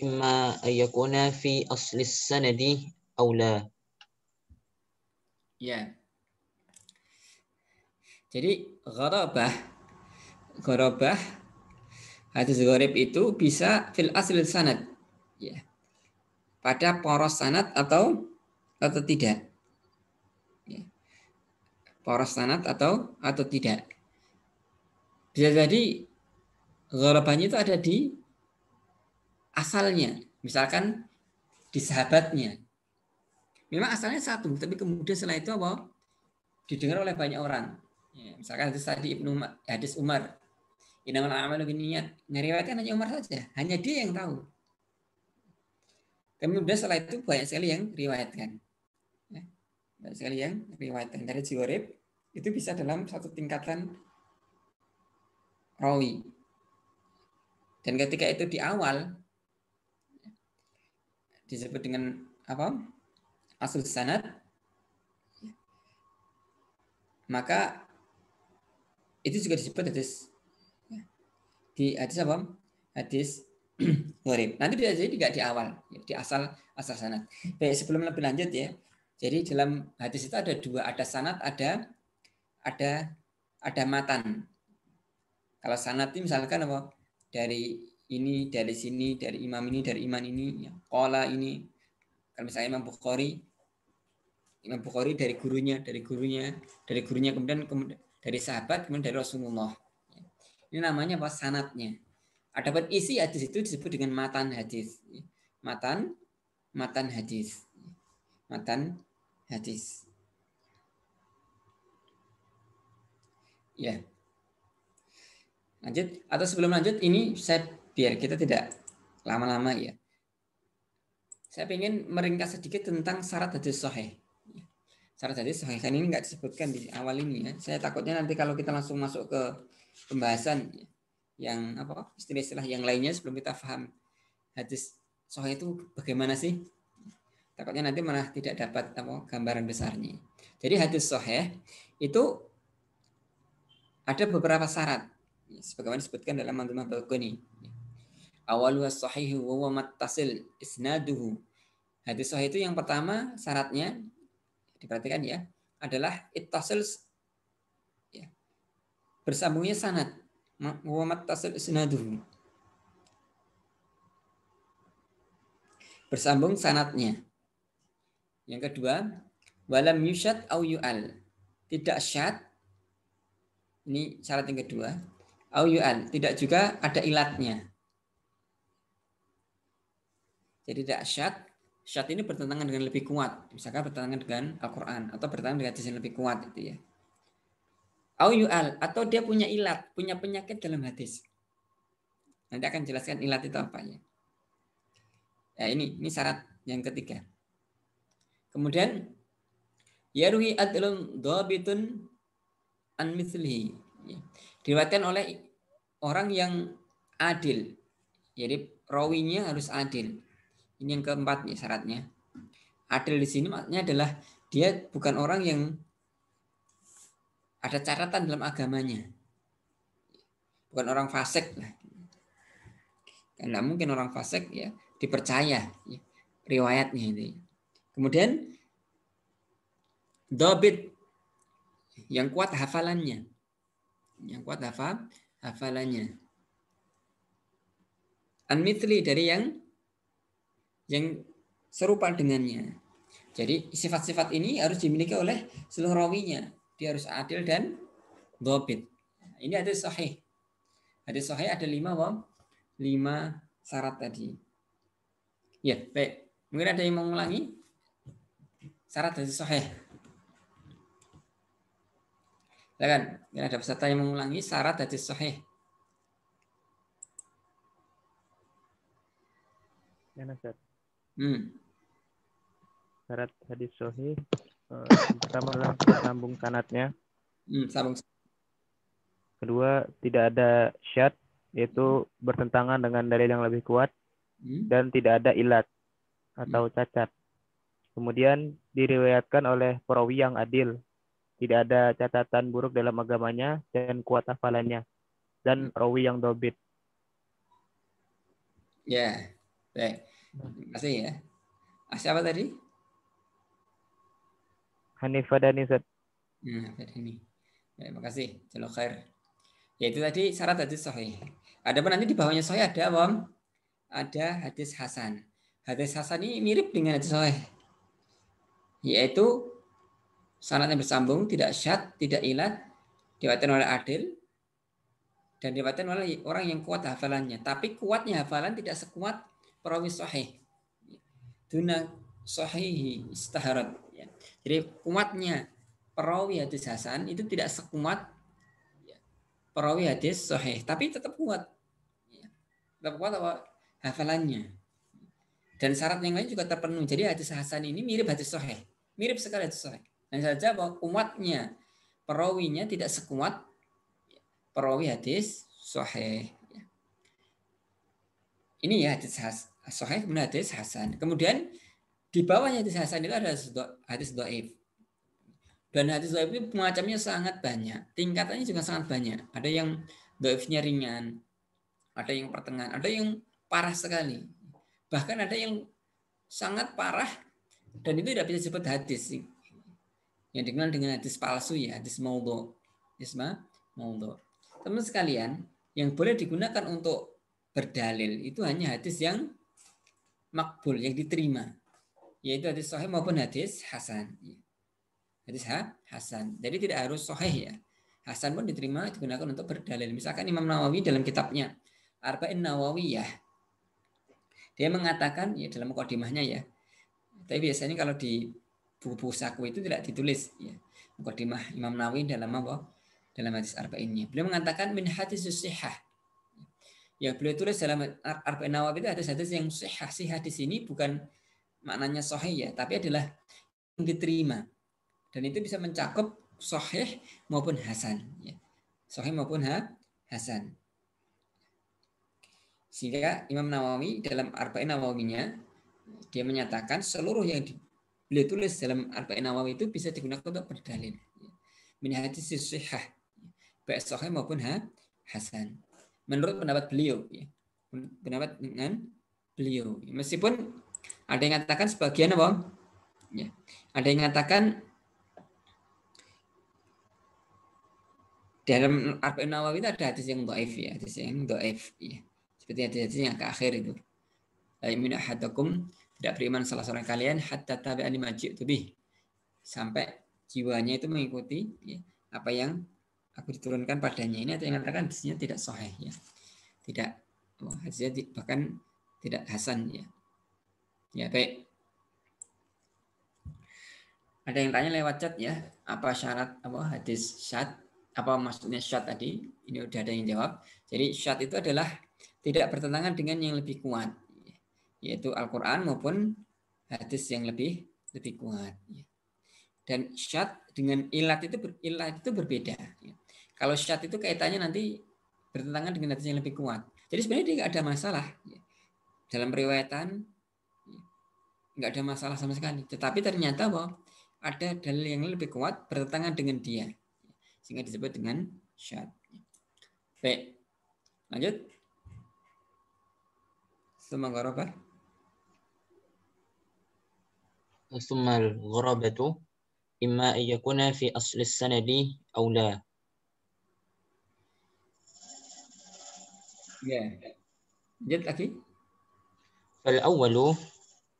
إما أن يكون في أصل السند أو لا. Ya. Jadi gharabah gharabah hadis gharib itu bisa fil asl sanad. Ya. Pada poros sanad atau atau tidak. Ya. Poros sanad atau atau tidak. Bisa jadi gharabahnya itu ada di asalnya, misalkan di sahabatnya. Memang asalnya satu, tapi kemudian setelah itu apa? Didengar oleh banyak orang. Ya, misalkan hadis tadi Ibnu hadis Umar. Inamal amalu niat. Ngeriwayatkan hanya Umar saja, hanya dia yang tahu. Kemudian setelah itu banyak sekali yang riwayatkan. Ya, banyak sekali yang riwayatkan dari Jiwarib itu bisa dalam satu tingkatan rawi. Dan ketika itu di awal disebut dengan apa? Asal sanad. Maka itu juga disebut hadis ya. di hadis apa? Hadis murid. Nanti dia jadi tidak di awal, ya, di asal asal sanad. Baik, sebelum lebih lanjut ya. Jadi dalam hadis itu ada dua, ada sanad, ada ada ada matan. Kalau sanad itu misalkan apa? Dari ini dari sini dari imam ini dari iman ini ya kola ini kalau misalnya Imam Bukhari Imam Bukhari dari gurunya dari gurunya dari gurunya kemudian, kemudian dari sahabat kemudian dari Rasulullah ini namanya apa sanatnya Adapun isi hadis itu disebut dengan matan hadis matan matan hadis matan hadis ya lanjut atau sebelum lanjut ini saya biar kita tidak lama-lama ya. Saya ingin meringkas sedikit tentang syarat hadis sahih. Syarat hadis sahih kan ini nggak disebutkan di awal ini ya. Saya takutnya nanti kalau kita langsung masuk ke pembahasan ya, yang apa istilah-istilah yang lainnya sebelum kita paham hadis sahih itu bagaimana sih? Takutnya nanti malah tidak dapat apa gambaran besarnya. Jadi hadis sahih itu ada beberapa syarat ya, sebagaimana disebutkan dalam mantul balkoni. ini ya awaluha sahihu wa huwa mattasil isnaduhu. Hadis sahih itu yang pertama syaratnya diperhatikan ya adalah ittasil ya, bersambungnya sanad wa mattasil isnaduhu. Bersambung sanatnya. Yang kedua, walam yushad au yu'al. Tidak syad. Ini syarat yang kedua. Au yu'al. Tidak juga ada ilatnya jadi tidak dahsyat, syat ini bertentangan dengan lebih kuat. Misalkan bertentangan dengan Al-Quran atau bertentangan dengan hadis yang lebih kuat itu ya. Au yu'al atau dia punya ilat, punya penyakit dalam hadis. Nanti akan jelaskan ilat itu apa ya. Ya ini ini syarat yang ketiga. Kemudian yarwi adlun dhabitun an mithlihi. Ya. Diriwayatkan oleh orang yang adil. Jadi rawinya harus adil. Ini yang keempat nih syaratnya. Adil di sini maksudnya adalah dia bukan orang yang ada catatan dalam agamanya. Bukan orang fasik lah. Karena mungkin orang fasik ya dipercaya ya, riwayatnya ini. Kemudian dobit yang kuat hafalannya. Yang kuat hafal hafalannya. Anmitli dari yang yang serupa dengannya. Jadi sifat-sifat ini harus dimiliki oleh seluruh rawinya. Dia harus adil dan dobit. Ini ada sahih. Ada sahih ada lima wong, lima syarat tadi. Ya, baik. Mungkin ada yang mau mengulangi syarat dari sahih. Silakan. Mungkin ada peserta yang mengulangi syarat dari sahih. Ya, Ustaz. Hmm. Syarat hadis sohi uh, eh, pertama adalah sambung sanatnya. Hmm, sambung. Kedua tidak ada syad yaitu bertentangan dengan dalil yang lebih kuat hmm. dan tidak ada ilat atau hmm. cacat. Kemudian diriwayatkan oleh perawi yang adil, tidak ada catatan buruk dalam agamanya dan kuat hafalannya dan hmm. rawi yang dobit. Ya, yeah. baik. Masih ya. Ah, siapa tadi? Hanifah Dhani, Ustaz. Hmm, Hanifah Dhani. Ya, terima kasih. Jalur khair. Ya itu tadi syarat hadis sahih. Ada nanti di bawahnya sahih ada Wong? Ada hadis hasan. Hadis hasan ini mirip dengan hadis sahih. Yaitu yang bersambung, tidak syad, tidak ilat, diwatin oleh adil, dan diwatin oleh orang yang kuat hafalannya. Tapi kuatnya hafalan tidak sekuat perawi sahih. Duna sahihi istaharat. Ya. Jadi kuatnya perawi hadis Hasan itu tidak sekuat ya, perawi hadis sahih. Tapi tetap kuat. Ya. Tetap kuat apa? hafalannya. Dan syarat yang lain juga terpenuhi. Jadi hadis Hasan ini mirip hadis sahih. Mirip sekali hadis sahih. Dan saja bahwa kuatnya perawinya tidak sekuat ya, perawi hadis sahih. Ya. Ini ya hadis hasan sahih kemudian hadis hasan. Kemudian di bawahnya hadis hasan itu ada hadis doif. Dan hadis doif itu macamnya sangat banyak. Tingkatannya juga sangat banyak. Ada yang doifnya ringan, ada yang pertengahan, ada yang parah sekali. Bahkan ada yang sangat parah dan itu tidak bisa disebut hadis. Yang dikenal dengan hadis palsu ya, hadis maudhu. Isma maudhu. Teman sekalian, yang boleh digunakan untuk berdalil itu hanya hadis yang makbul yang diterima yaitu hadis sahih maupun hadis hasan iya. hadis ha? hasan jadi tidak harus sahih ya hasan pun diterima digunakan untuk berdalil misalkan Imam Nawawi dalam kitabnya Arba'in ya dia mengatakan ya dalam mukadimahnya ya tapi biasanya kalau di buku-buku saku itu tidak ditulis ya mukadimah Imam Nawawi dalam apa dalam hadis arba'innya beliau mengatakan min hadis sihah Ya beliau tulis dalam Arba'in Nawawi itu hadis satu yang sihah. Sihah di sini bukan maknanya sahih ya, tapi adalah yang diterima. Dan itu bisa mencakup sahih maupun hasan. Ya. Sahih maupun ha, hasan. Sehingga Imam Nawawi dalam Arba'in Nawawinya dia menyatakan seluruh yang di, beliau tulis dalam Arba'in Nawawi itu bisa digunakan untuk berdalil. Ya. Min hadis sahih baik sahih maupun ha, hasan menurut pendapat beliau ya. pendapat dengan beliau meskipun ada yang mengatakan sebagian apa ya ada yang mengatakan dalam Arba'in Nawawi itu ada hadis yang doif ya hadis yang doif ya seperti hadis-hadis yang ke akhir itu Amin ahadakum tidak beriman salah seorang kalian hatta tabi'ani majid tubih sampai jiwanya itu mengikuti ya, apa yang aku diturunkan padanya ini atau yang mengatakan hadisnya tidak sahih ya. Tidak hadisnya bahkan tidak hasan ya. Ya baik. Ada yang tanya lewat chat ya, apa syarat apa hadis syad? Apa maksudnya syad tadi? Ini udah ada yang jawab. Jadi syad itu adalah tidak bertentangan dengan yang lebih kuat, ya. yaitu Al-Quran maupun hadis yang lebih lebih kuat. Ya. Dan syad dengan ilat itu ilat itu berbeda. Ya. Kalau syat itu kaitannya nanti bertentangan dengan hadis yang lebih kuat. Jadi sebenarnya tidak ada masalah dalam periwayatan nggak ada masalah sama sekali. Tetapi ternyata bahwa ada dalil yang lebih kuat bertentangan dengan dia, sehingga disebut dengan syad. Baik, lanjut. Semoga ثم الغرابة إما أن يكون في أصل السند أو لا Ya. Lanjut lagi. Al-awwalu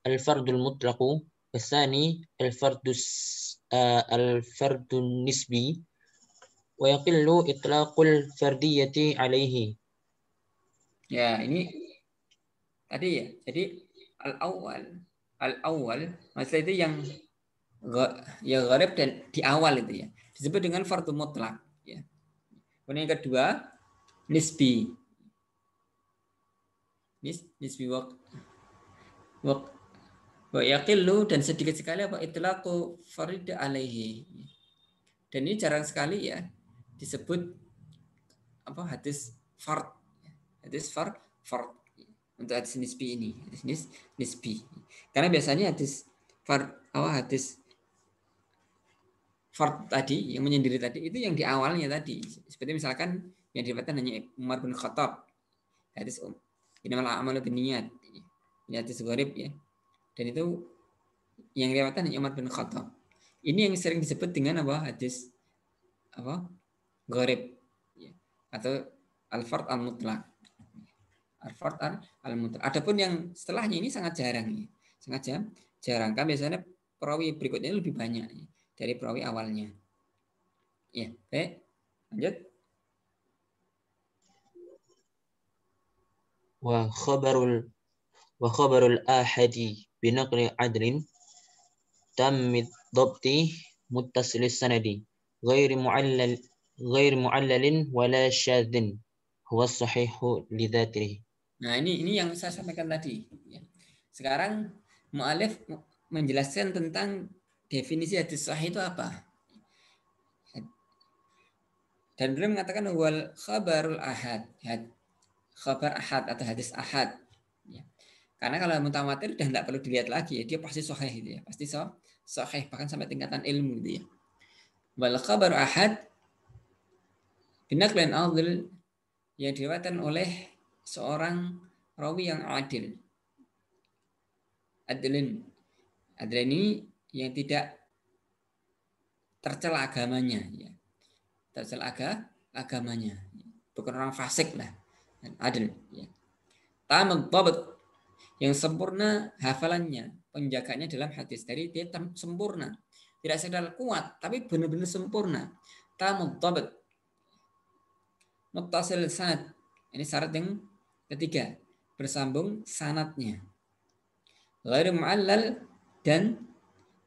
al-fardul mutlaqu eh, al-fardun nisbi wa ويقل itlaqul الفردية عليه Ya, ini tadi ya. Jadi al-awwal, al-awwal maksudnya itu yang ya gharib dan di awal itu ya. Disebut dengan fardu mutlak ya. Kemudian yang kedua nisbi nisbi wak wak wa yaqillu dan sedikit sekali apa itulah itlaqu farid alaihi. Dan ini jarang sekali ya disebut apa hadis fard. Hadis fard fard untuk hadis nisbi ini, hadis nis, nisbi. Karena biasanya hadis fard apa hadis fard tadi yang menyendiri tadi itu yang di awalnya tadi. Seperti misalkan yang diriwayatkan hanya Umar bin Khattab. Hadis um, Innamal a'malu binniyat. Niat segorib ya. Dan itu yang riwayatkan hanya Umar bin Khattab. Ini yang sering disebut dengan apa? Hadis apa? Gorib ya. atau al-fard al-mutlak. Al-fard al-mutlak. Adapun yang setelahnya ini sangat jarang ya. Sangat jarang. Jarang kan biasanya perawi berikutnya lebih banyak ya. dari perawi awalnya. Ya, baik. Lanjut. wa khabarul wa khabarul ahadi binaqli adlin tamid dhabti muttasil sanadi ghairi muallal ghairi muallalin wala syadhin huwa sahihu lidzatihi nah ini ini yang saya sampaikan tadi ya. sekarang mualif menjelaskan tentang definisi hadis sahih itu apa dan beliau mengatakan wal khabarul ahad khabar ahad atau hadis ahad. Ya. Karena kalau mutawatir udah tidak perlu dilihat lagi ya, dia pasti sahih gitu ya, pasti so, sahih bahkan sampai tingkatan ilmu dia. Gitu ya. Wal khabar ahad binaklan adil yang diriwayatkan oleh seorang rawi yang adil. Adilin. Adilin ini yang tidak tercela agamanya ya. Tercela aga, agamanya. Bukan orang fasik lah dan adil. Ya. Tamat babat yang sempurna hafalannya, penjaganya dalam hadis dari dia sempurna. Tidak sekedar kuat, tapi benar-benar sempurna. Tamat babat. Muktasil sanat Ini syarat yang ketiga. Bersambung sanatnya. Lalu mu'allal dan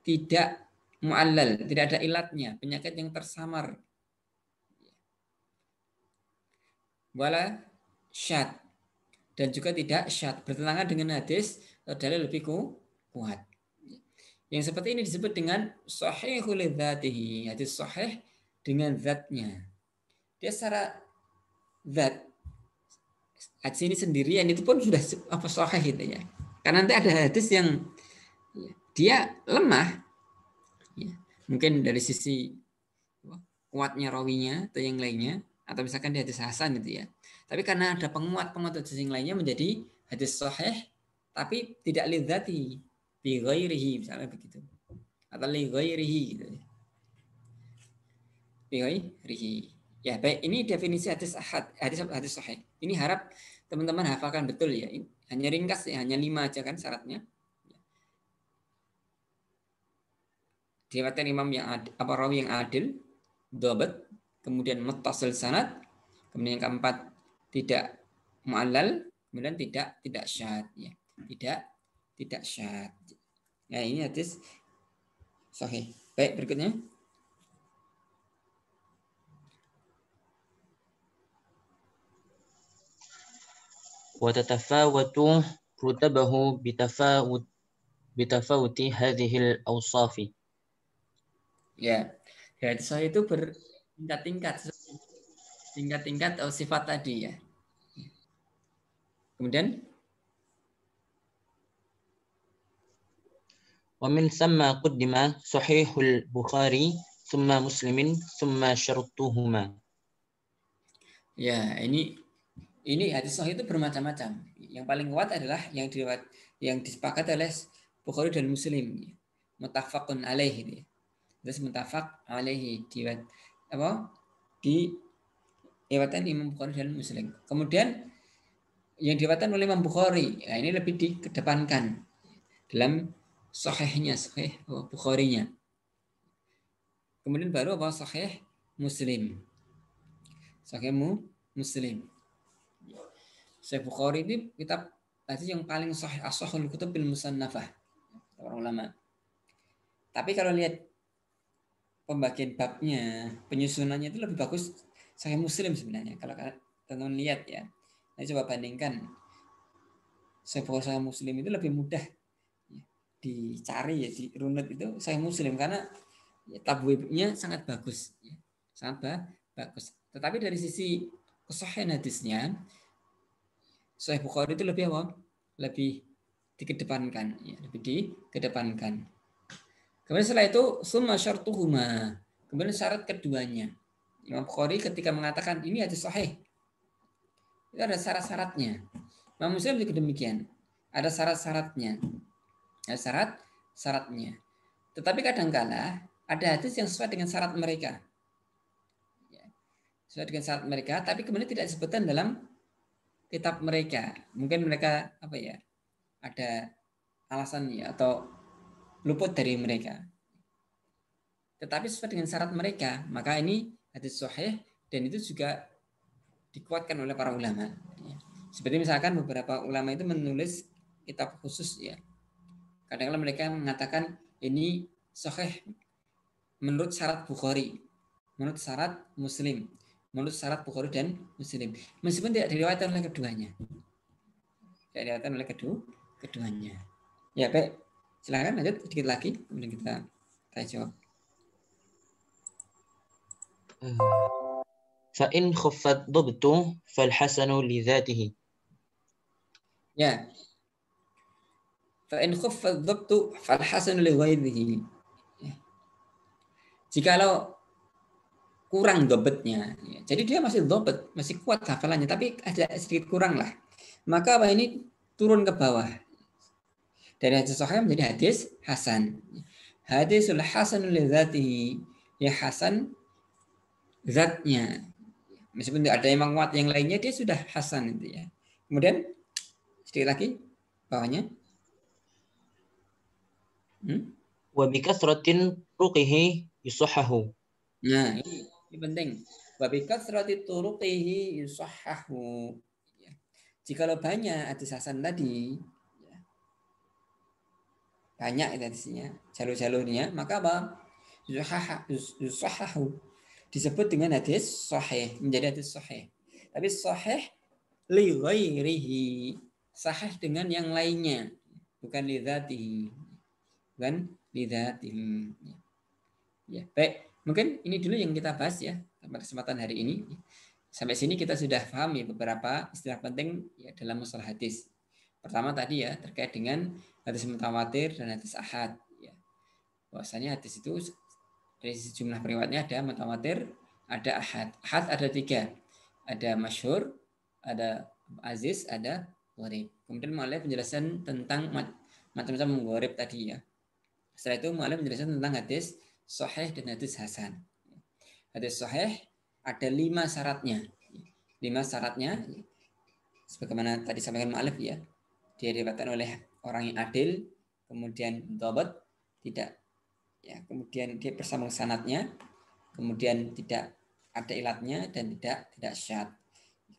tidak mu'allal, tidak ada ilatnya, penyakit yang tersamar. Wala syad dan juga tidak syad bertentangan dengan hadis atau eh, dalil lebih kuat. Yang seperti ini disebut dengan sahihul dzatihi, hadis sahih dengan zatnya. Dia secara zat hadis ini sendirian itu pun sudah apa sahih itu ya. Karena nanti ada hadis yang dia lemah ya, mungkin dari sisi kuatnya rawinya atau yang lainnya atau misalkan di hadis hasan itu ya tapi karena ada penguat-penguat hadis yang lainnya menjadi hadis sahih tapi tidak lidzati bi ghairihi misalnya begitu. Atau li ghairihi gitu. Ya. Bi ghairihi. Ya, baik ini definisi hadis ahad, hadis hadis sahih. Ini harap teman-teman hafalkan betul ya. Hanya ringkas ya, hanya lima aja kan syaratnya. Diriwayatkan imam yang adil, apa rawi yang adil, dobat, kemudian metasil sanad, kemudian yang keempat tidak mu'alal, kemudian tidak tidak syad ya. Tidak tidak syad. Nah, ini hadis sahih. Baik, berikutnya. وتتفاوت رتبه بتفاوت بتفاوت هذه الأوصاف. Ya, hadis sahih itu bertingkat-tingkat tingkat-tingkat sifat tadi ya. Kemudian Wa min ثم قدم sahihul Bukhari ثم Muslimin ثم syartuhuma. ya ini ini hadis sahih itu bermacam-macam yang paling kuat adalah yang diriwayat yang disepakati oleh Bukhari dan Muslim Mutafaqun alaihi. terus mutafaq alaihi di apa di Ewatan Imam Bukhari dan Muslim kemudian yang diriwayatkan oleh Imam Bukhari. Nah, ini lebih dikedepankan dalam sahihnya, sahih Bukhari-nya. Kemudian baru apa sahih Muslim. Sahih Muslim. Sahih Bukhari ini kitab tadi yang paling sahih asahul kutub bil musannafah orang ulama. Tapi kalau lihat pembagian babnya, penyusunannya itu lebih bagus Sahih Muslim sebenarnya. Kalau teman-teman lihat ya, Nah, coba bandingkan. Sebuah saya muslim itu lebih mudah ya, dicari ya di runut itu saya muslim karena ya, tabuibnya sangat bagus ya. sangat bagus tetapi dari sisi kesohian hadisnya saya bukhari itu lebih apa lebih dikedepankan ya, lebih dikedepankan kemudian setelah itu summa syartuhuma kemudian syarat keduanya Imam Bukhari ketika mengatakan ini hadis sahih itu ada syarat-syaratnya. Imam Muslim juga demikian. Ada syarat-syaratnya. Ada syarat-syaratnya. Tetapi kadangkala ada hadis yang sesuai dengan syarat mereka. Ya. Sesuai dengan syarat mereka, tapi kemudian tidak disebutkan dalam kitab mereka. Mungkin mereka apa ya? Ada alasannya atau luput dari mereka. Tetapi sesuai dengan syarat mereka, maka ini hadis sahih dan itu juga dikuatkan oleh para ulama. Ya. Seperti misalkan beberapa ulama itu menulis kitab khusus ya. Kadang-kadang mereka mengatakan ini sahih menurut syarat Bukhari, menurut syarat Muslim, menurut syarat Bukhari dan Muslim. Meskipun tidak diriwayatkan oleh keduanya. Tidak diriwayatkan oleh kedua keduanya. Ya, baik. Silakan lanjut sedikit lagi kemudian kita tanya jawab. Uh. Fa'in khuffat dhabtu fal hasanu Ya. Fa'in khuffat dhabtu fal hasanu li Jikalau kurang dobetnya, ya. jadi dia masih dobet, masih kuat hafalannya, tapi ada sedikit kurang lah. Maka apa ini turun ke bawah dari hadis sahih menjadi hadis hasan. Hadisul hasanul li Ya hasan zatnya meskipun ada yang menguat yang lainnya dia sudah hasan itu ya. Kemudian sedikit lagi bawahnya. Hmm? Wabika bi kasratin yusohahu. yusahahu. Nah, ini, ini penting. Wa bikasrati turuqihi yusahahu. Ya. Jikalau banyak hadis hasan tadi, ya. banyak artinya jalur-jalurnya, maka apa? Yusahahu disebut dengan hadis sahih, menjadi hadis sahih. Tapi sahih li ghairihi, sahih dengan yang lainnya, bukan li dzatihi Bukan li dzatihi Ya, baik. Mungkin ini dulu yang kita bahas ya pada kesempatan hari ini. Sampai sini kita sudah paham ya beberapa istilah penting ya dalam masalah hadis. Pertama tadi ya terkait dengan hadis mutawatir dan hadis ahad. Ya. Bahwasanya hadis itu dari sisi jumlah periwatnya ada mutawatir, ada ahad. Ahad ada tiga. Ada masyhur, ada aziz, ada gharib. Kemudian mulai penjelasan tentang macam-macam gharib tadi ya. Setelah itu mulai penjelasan tentang hadis sahih dan hadis hasan. Hadis sahih ada lima syaratnya. Lima syaratnya sebagaimana tadi sampaikan Ma'alif ya, Dia oleh orang yang adil, kemudian dobat, tidak ya kemudian dia bersambung sanatnya kemudian tidak ada ilatnya dan tidak tidak syad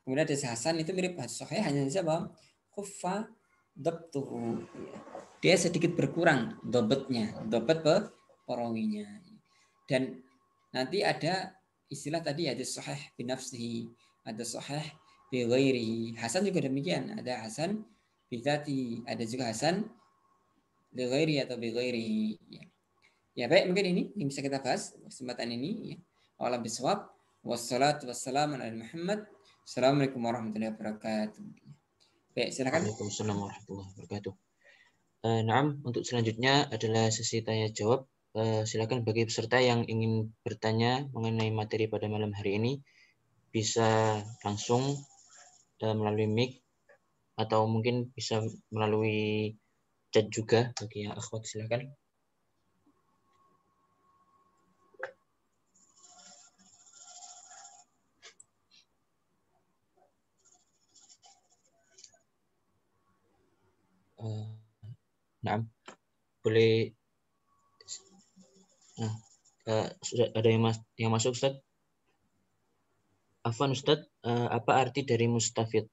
kemudian ada hasan itu mirip hadis sahih hanya saja bahwa kufa dabtuhu iya. dia sedikit berkurang dobetnya dobet perawinya dan nanti ada istilah tadi ada sahih binafsihi ada sahih bi hasan juga demikian ada hasan bidati ada juga hasan li atau bi ya Ya baik mungkin ini yang bisa kita bahas kesempatan ini. Ya. Allah biswab. Wassalatu wassalamu ala Muhammad. Assalamualaikum warahmatullahi wabarakatuh. Baik silakan. Waalaikumsalam warahmatullahi wabarakatuh. Uh, Naam, untuk selanjutnya adalah sesi tanya jawab. Eh, silakan bagi peserta yang ingin bertanya mengenai materi pada malam hari ini bisa langsung eh, melalui mic atau mungkin bisa melalui chat juga bagi yang akhwat silakan. Nah, boleh nah, uh, ada yang, mas yang masuk Ustaz? Afan, Ustaz, uh, apa arti dari mustafid?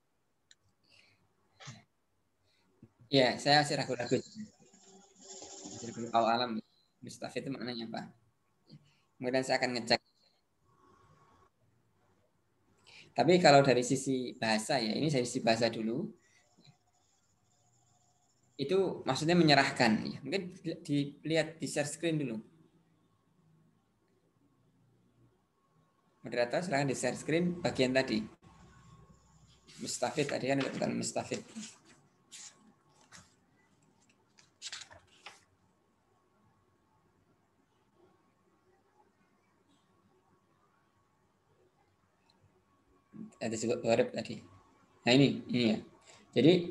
Ya, saya masih ragu-ragu. Awal alam mustafid itu maknanya apa? Kemudian saya akan ngecek. Tapi kalau dari sisi bahasa ya, ini dari sisi bahasa dulu itu maksudnya menyerahkan. Ya, mungkin dilihat di share screen dulu. Moderator silahkan di share screen bagian tadi. Mustafid tadi kan bukan Mustafid. Ada juga tadi. Nah ini, ini ya. Jadi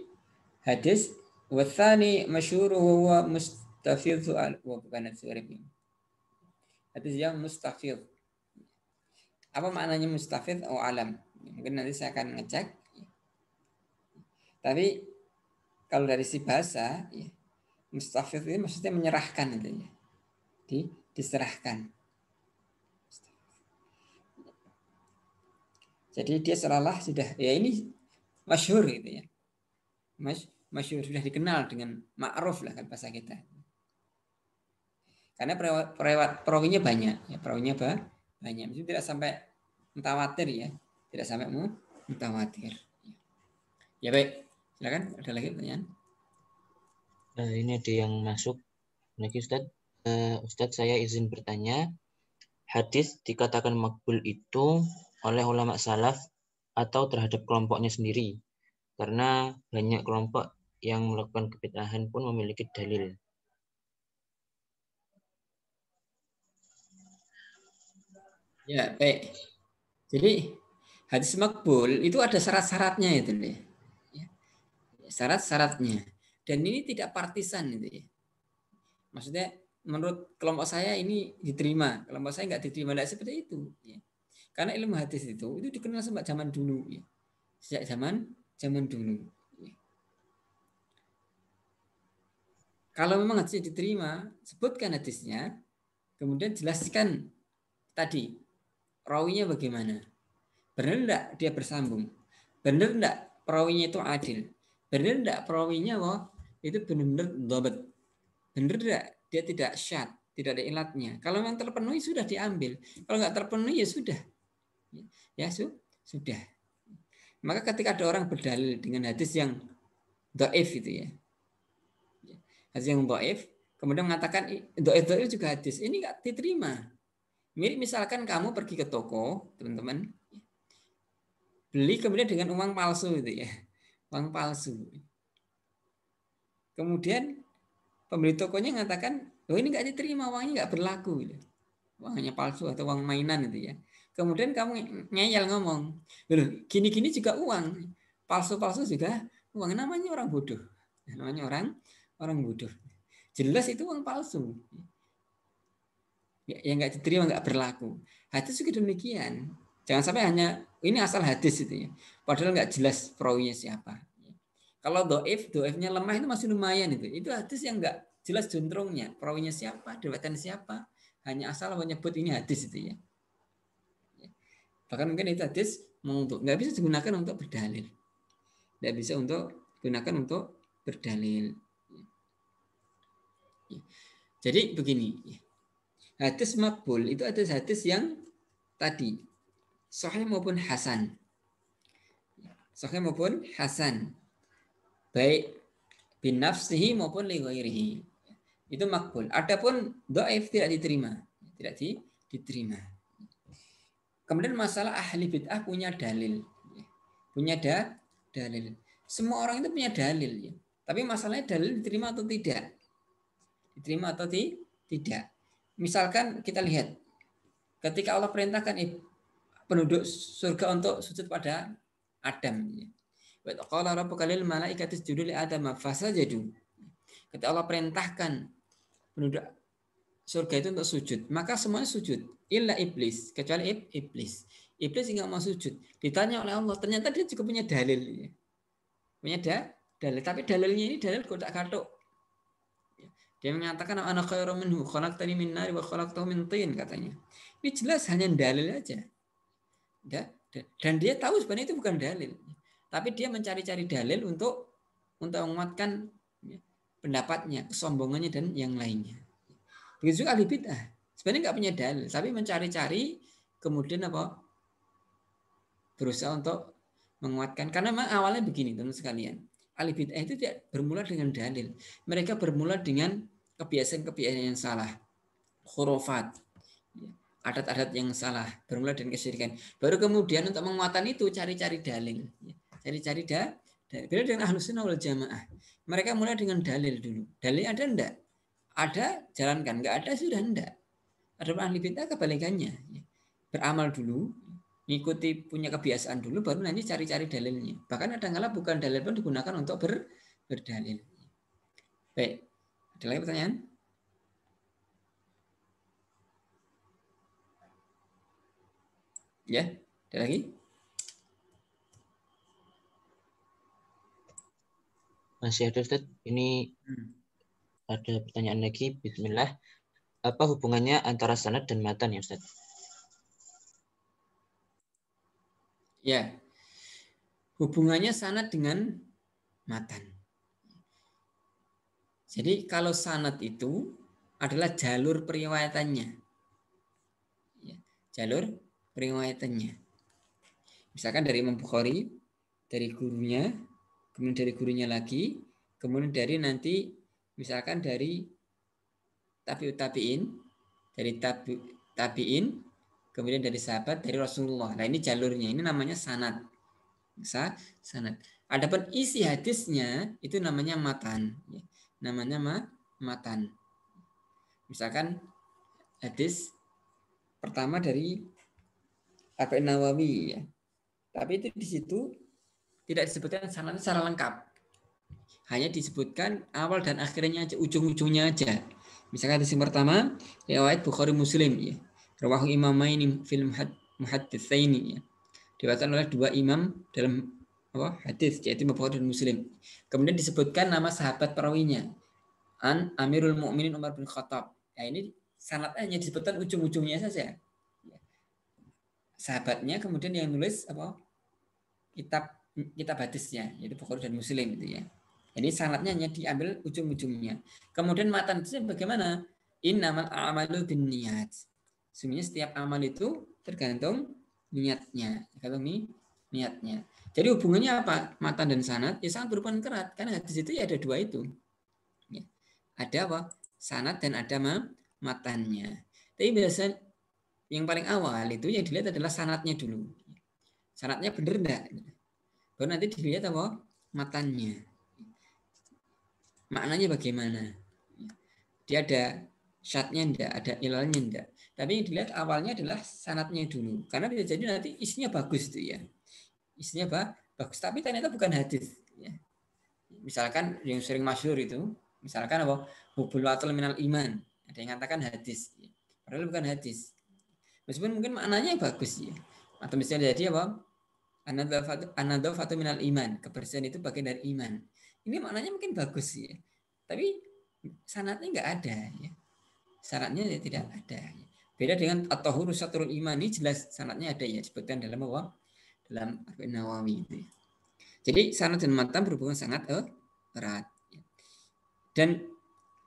hadis والثاني مشهور وهو مستفيض وبكان الثوري hadis yang mustafid apa maknanya mustafid atau alam mungkin nanti saya akan ngecek tapi kalau dari si bahasa ya, mustafid ini maksudnya menyerahkan itu ya. di diserahkan jadi dia seralah sudah ya ini masyhur gitu ya Masyur. Masyur sudah dikenal dengan ma'ruf lah kan bahasa kita. Karena perawat perawinya banyak, ya perawinya banyak. Jadi tidak sampai mutawatir ya, tidak sampai mutawatir. Ya baik, silakan ada lagi pertanyaan. Nah, ini ada yang masuk. Lagi Ustaz, uh, Ustaz saya izin bertanya. Hadis dikatakan makbul itu oleh ulama salaf atau terhadap kelompoknya sendiri karena banyak kelompok yang melakukan kebitahan pun memiliki dalil. Ya, baik. Jadi hadis makbul itu ada syarat-syaratnya itu nih. Ya. Syarat-syaratnya. Dan ini tidak partisan itu ya. Maksudnya menurut kelompok saya ini diterima, kelompok saya nggak diterima, enggak seperti itu. Ya. Karena ilmu hadis itu itu dikenal sejak zaman dulu, ya. sejak zaman zaman dulu. Kalau memang hadisnya diterima, sebutkan hadisnya, kemudian jelaskan tadi rawinya bagaimana. Benar enggak dia bersambung? Benar enggak perawinya itu adil? Benar enggak perawinya wah itu benar-benar dobet? Benar enggak dia tidak syad, tidak ada ilatnya. Kalau memang terpenuhi sudah diambil. Kalau enggak terpenuhi ya sudah. Ya su sudah. Maka ketika ada orang berdalil dengan hadis yang doif itu ya, hadis yang doif, kemudian mengatakan doif doif juga hadis. Ini nggak diterima. Mirip misalkan kamu pergi ke toko, teman-teman, beli kemudian dengan uang palsu itu ya, uang palsu. Kemudian pembeli tokonya mengatakan, oh ini nggak diterima, uangnya nggak berlaku. Gitu. Uangnya palsu atau uang mainan itu ya. Kemudian kamu ngeyel ngomong, loh gini-gini juga uang, palsu-palsu juga uang. Namanya orang bodoh, namanya orang orang bodoh. Jelas itu uang palsu. Ya, yang nggak diterima nggak berlaku. Hadis juga demikian. Jangan sampai hanya ini asal hadis itu ya. Padahal nggak jelas perawinya siapa. Kalau doif, doifnya lemah itu masih lumayan itu. Itu hadis yang nggak jelas juntrungnya, perawinya siapa, dewatan siapa. Hanya asal menyebut ini hadis itu ya. Bahkan mungkin itu hadis untuk nggak bisa digunakan untuk berdalil. Nggak bisa untuk digunakan untuk berdalil. Jadi begini, hadis makbul itu hadis hadis yang tadi sahih maupun hasan. Sahih maupun hasan. Baik bin nafsihi maupun li Itu makbul. Adapun dhaif tidak diterima, tidak di, diterima. Kemudian masalah ahli bid'ah punya dalil. Punya da, dalil. Semua orang itu punya dalil ya. Tapi masalahnya dalil diterima atau tidak diterima atau tidak. Misalkan kita lihat ketika Allah perintahkan penduduk surga untuk sujud pada Adam. Adam Ketika Allah perintahkan penduduk surga itu untuk sujud, maka semuanya sujud illa iblis, kecuali iblis. Iblis nggak mau sujud. Ditanya oleh Allah, ternyata dia juga punya dalil. Punya da, dalil, tapi dalilnya ini dalil kotak kartu dia mengatakan anak-anak khairu minhu khalaqtani min nar wa khalaqtahu min tin katanya. Ini jelas hanya dalil aja. Ya? Dan dia tahu sebenarnya itu bukan dalil. Tapi dia mencari-cari dalil untuk untuk menguatkan ya, pendapatnya, kesombongannya dan yang lainnya. Begitu juga ahli bid'ah. Sebenarnya nggak punya dalil, tapi mencari-cari kemudian apa? Berusaha untuk menguatkan. Karena memang awalnya begini, teman sekalian ahli bid'ah itu tidak bermula dengan dalil. Mereka bermula dengan kebiasaan-kebiasaan yang salah, khurafat, adat-adat yang salah, bermula dan kesyirikan. Baru kemudian untuk menguatkan itu cari-cari dalil, cari-cari da, dalil. Beda dengan ahlus sunnah wal jamaah. Mereka mulai dengan dalil dulu. Dalil ada enggak? Ada, jalankan. Enggak ada, sudah enggak. Ada ahli bintah kebalikannya. Beramal dulu, ngikuti punya kebiasaan dulu, baru nanti cari-cari dalilnya. Bahkan ada kala bukan dalil pun digunakan untuk ber, berdalil. Baik, ada lagi pertanyaan? Ya, ada lagi? Masih ada Ustaz. Ini hmm. ada pertanyaan lagi. Bismillah. Apa hubungannya antara sanad dan matan ya Ustaz? Ya. Hubungannya sanad dengan matan. Jadi kalau sanat itu adalah jalur periwayatannya. Ya, jalur periwayatannya. Misalkan dari Imam dari gurunya, kemudian dari gurunya lagi, kemudian dari nanti misalkan dari tapi tabiin, dari tabi, tabiin, kemudian dari sahabat, dari Rasulullah. Nah ini jalurnya, ini namanya sanad. Sa, sanat. Adapun isi hadisnya itu namanya matan. Ya namanya ma matan. Misalkan hadis pertama dari Abu Nawawi ya. Tapi itu di situ tidak disebutkan sanad secara lengkap. Hanya disebutkan awal dan akhirnya aja, ujung-ujungnya aja. Misalkan hadis yang pertama riwayat Bukhari Muslim ya. Rawahu Maini film muhadditsaini ya. Dibatkan oleh dua imam dalam apa oh, hadis yaitu Bukhari dan Muslim. Kemudian disebutkan nama sahabat perawinya An Amirul Mukminin Umar bin Khattab. Ya ini sangat hanya disebutkan ujung-ujungnya saja. Ya. Sahabatnya kemudian yang nulis apa kitab kitab hadisnya yaitu Bukhari dan Muslim itu ya. Ini sanatnya hanya diambil ujung-ujungnya. Kemudian matan itu bagaimana? Innamal a'malu bin niat. Sebenarnya setiap amal itu tergantung niatnya. Kalau ini niatnya. Jadi hubungannya apa? Matan dan sanat ya sangat berhubungan kerat karena hadis itu ya ada dua itu. Ya. Ada apa? Sanat dan ada ma matannya. Tapi biasanya yang paling awal itu yang dilihat adalah sanatnya dulu. Sanatnya benar enggak? Baru nanti dilihat apa? Matannya. Maknanya bagaimana? Dia ada syatnya enggak, ada ilalnya enggak. Tapi yang dilihat awalnya adalah sanatnya dulu. Karena bisa jadi nanti isinya bagus itu ya isinya bah, bagus tapi ternyata bukan hadis ya. misalkan yang sering masyur itu misalkan apa hubul watul minal iman ada yang mengatakan hadis ya. padahal bukan hadis meskipun mungkin maknanya bagus ya atau misalnya jadi apa anadofatu minal iman kebersihan itu bagian dari iman ini maknanya mungkin bagus ya tapi sanatnya nggak ada ya syaratnya ya tidak ada ya. beda dengan atau satu satrul iman ini jelas sanatnya ada ya disebutkan dalam apa dalam Arba'in Nawawi itu ya. Jadi sanad dan matan berhubungan sangat eh, erat. Ya. Dan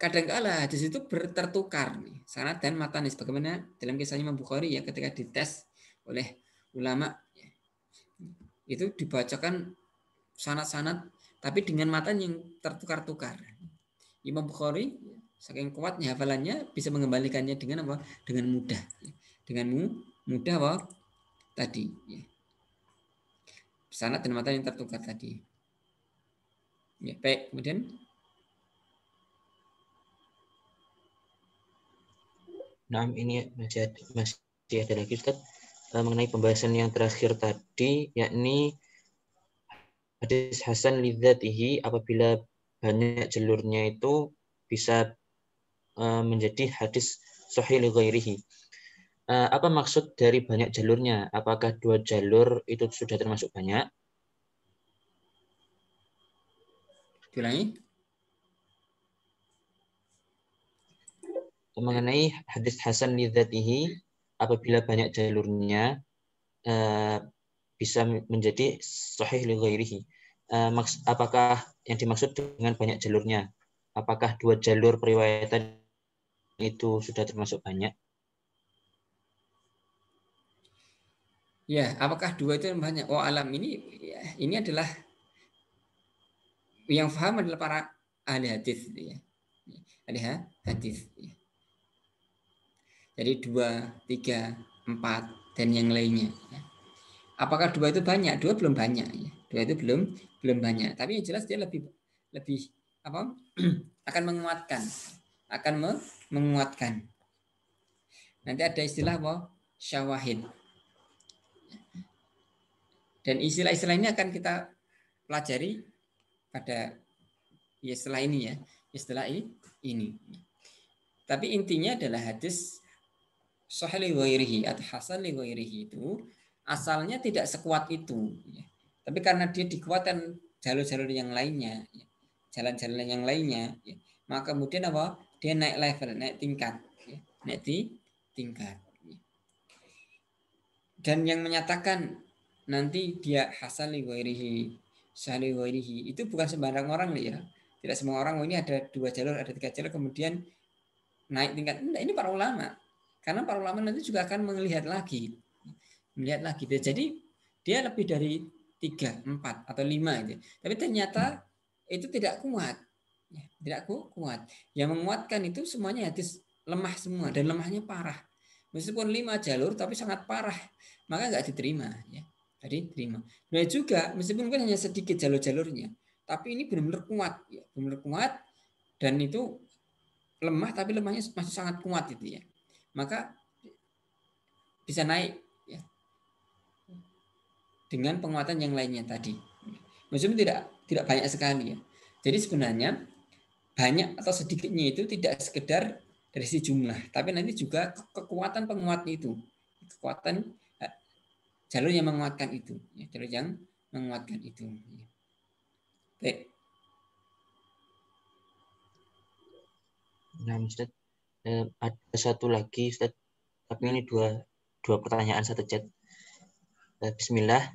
kadangkala hadis itu bertertukar nih, sanad dan matan bagaimana dalam kisahnya Imam Bukhari ya ketika dites oleh ulama ya. itu dibacakan sanad-sanad tapi dengan matan yang tertukar-tukar. Imam Bukhari ya, saking kuatnya hafalannya bisa mengembalikannya dengan apa? Dengan mudah. Dengan mudah apa? Tadi ya sanat dan matan yang tertukar tadi. Ya, baik, kemudian Nah, ini masih ada, masih ada lagi Ustaz eh, mengenai pembahasan yang terakhir tadi yakni hadis hasan lidzatihi apabila banyak jalurnya itu bisa eh, menjadi hadis sahih li ghairihi. Eh, apa maksud dari banyak jalurnya? Apakah dua jalur itu sudah termasuk banyak? Diulangi. Mengenai hadis Hasan Nizatihi apabila banyak jalurnya eh, bisa menjadi sahih li ghairihi. Eh, apakah yang dimaksud dengan banyak jalurnya? Apakah dua jalur periwayatan itu sudah termasuk banyak? Ya, apakah dua itu banyak? Oh alam ini, ya, ini adalah yang paham adalah para ahli hadis, ya. ahli hadis. Ya. Jadi dua, tiga, empat, dan yang lainnya. Ya. Apakah dua itu banyak? Dua belum banyak. Ya. Dua itu belum belum banyak. Tapi yang jelas dia lebih lebih apa? akan menguatkan, akan menguatkan. Nanti ada istilah apa? Syawahid dan istilah-istilah ini akan kita pelajari pada istilah ya, ini ya, istilah ya, ini. Tapi intinya adalah hadis sahli wairihi atau hasan wairihi itu asalnya tidak sekuat itu. Ya. Tapi karena dia dikuatkan jalur-jalur yang lainnya, jalan-jalan yang lainnya, maka kemudian apa? Dia naik level, naik tingkat, naik di tingkat. Dan yang menyatakan nanti dia hasan li ghairihi sahli ghairihi itu bukan sembarang orang ya tidak semua orang oh ini ada dua jalur ada tiga jalur kemudian naik tingkat nah, ini para ulama karena para ulama nanti juga akan melihat lagi melihat lagi jadi dia lebih dari tiga empat atau lima gitu. tapi ternyata itu tidak kuat ya, tidak kuat yang menguatkan itu semuanya hadis lemah semua dan lemahnya parah meskipun lima jalur tapi sangat parah maka nggak diterima ya dari terima. Nah juga meskipun kan hanya sedikit jalur-jalurnya, tapi ini benar-benar kuat, ya, benar-benar kuat dan itu lemah tapi lemahnya masih sangat kuat itu ya. Maka bisa naik ya, dengan penguatan yang lainnya tadi. Meskipun tidak tidak banyak sekali ya. Jadi sebenarnya banyak atau sedikitnya itu tidak sekedar dari si jumlah, tapi nanti juga kekuatan penguat itu, kekuatan jalur yang menguatkan itu ya, jalur yang menguatkan itu ya. baik nah Ustaz eh, ada satu lagi Ustaz tapi ini dua dua pertanyaan satu chat eh, Bismillah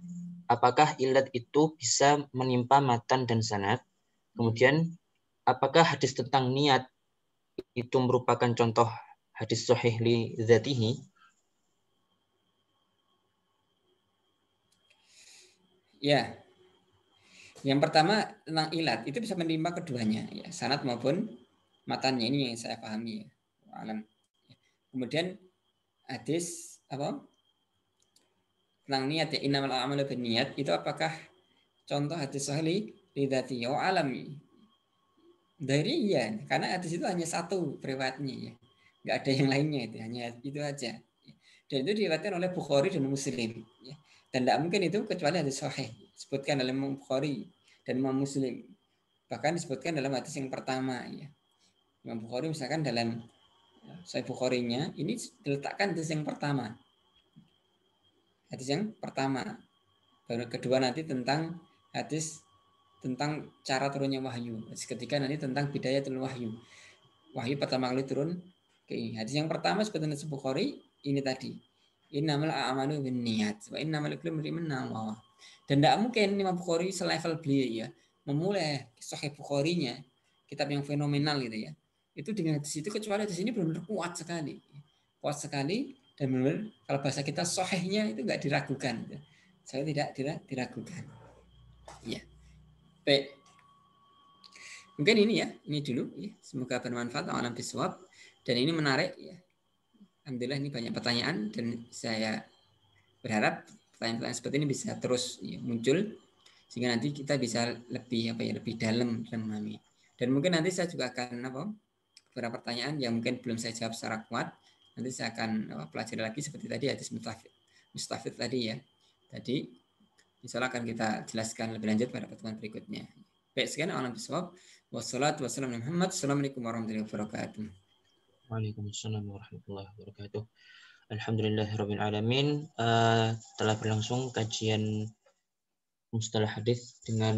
apakah ilat itu bisa menimpa matan dan sanat kemudian apakah hadis tentang niat itu merupakan contoh hadis sahih li zatihi Ya. Yang pertama tentang ilat itu bisa menimpa keduanya, ya, sanat maupun matanya ini yang saya pahami. Ya. Alam. Kemudian hadis apa? Tentang niat ya innamal a'malu niat itu apakah contoh hadis sahli lidati ya alami ya? dari ya, karena hadis itu hanya satu riwayatnya ya nggak ada yang lainnya itu hanya itu aja dan itu diriwayatkan oleh Bukhari dan Muslim ya. Dan tidak mungkin itu kecuali hadis sahih. Disebutkan dalam Imam Bukhari dan Imam Muslim. Bahkan disebutkan dalam hadis yang pertama. Ya. Imam Bukhari misalkan dalam ya, Sahih Bukhari-nya ini diletakkan hadis yang pertama. Hadis yang pertama. Baru kedua nanti tentang hadis tentang cara turunnya wahyu. Hadis ketiga nanti tentang bidaya turun wahyu. Wahyu pertama kali turun. Oke, hadis yang pertama sebetulnya Bukhari ini tadi Innamal a'malu niat. Wa innamal kullu minna Allah. Dan tidak mungkin Imam Bukhari selevel beliau ya memulai Sahih Bukhari-nya kitab yang fenomenal gitu ya. Itu dengan di situ kecuali di sini benar-benar kuat sekali. Kuat sekali dan benar-benar kalau bahasa kita sahihnya itu nggak diragukan. Gitu. Saya tidak tidak diragukan. Ya. Baik. Mungkin ini ya, ini dulu ya. Semoga bermanfaat. Alam biswab. Dan ini menarik ya. Alhamdulillah ini banyak pertanyaan dan saya berharap pertanyaan-pertanyaan seperti ini bisa terus ya, muncul sehingga nanti kita bisa lebih apa ya lebih dalam dalam memahami. Dan mungkin nanti saya juga akan apa beberapa pertanyaan yang mungkin belum saya jawab secara kuat nanti saya akan apa, pelajari lagi seperti tadi hadis mustafid, mustafid tadi ya. Tadi insya Allah akan kita jelaskan lebih lanjut pada pertemuan berikutnya. Baik sekian alam Wassalamualaikum wassalamualaikum warahmatullahi wabarakatuh. Waalaikumsalam warahmatullahi wabarakatuh. Alhamdulillahirabbil alamin. Uh, telah berlangsung kajian mustalah hadis dengan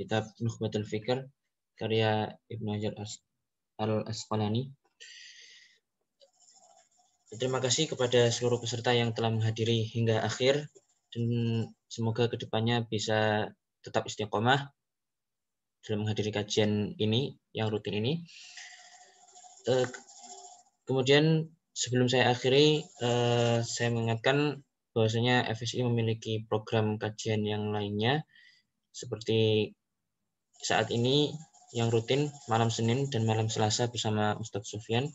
kitab Nukhbatul Fikr karya Ibnu Hajar Al-Asqalani. Terima kasih kepada seluruh peserta yang telah menghadiri hingga akhir dan semoga kedepannya bisa tetap istiqomah dalam menghadiri kajian ini yang rutin ini. Eh, Kemudian sebelum saya akhiri, eh, saya mengingatkan bahwasanya FSI memiliki program kajian yang lainnya seperti saat ini yang rutin malam Senin dan malam Selasa bersama Ustadz Sofian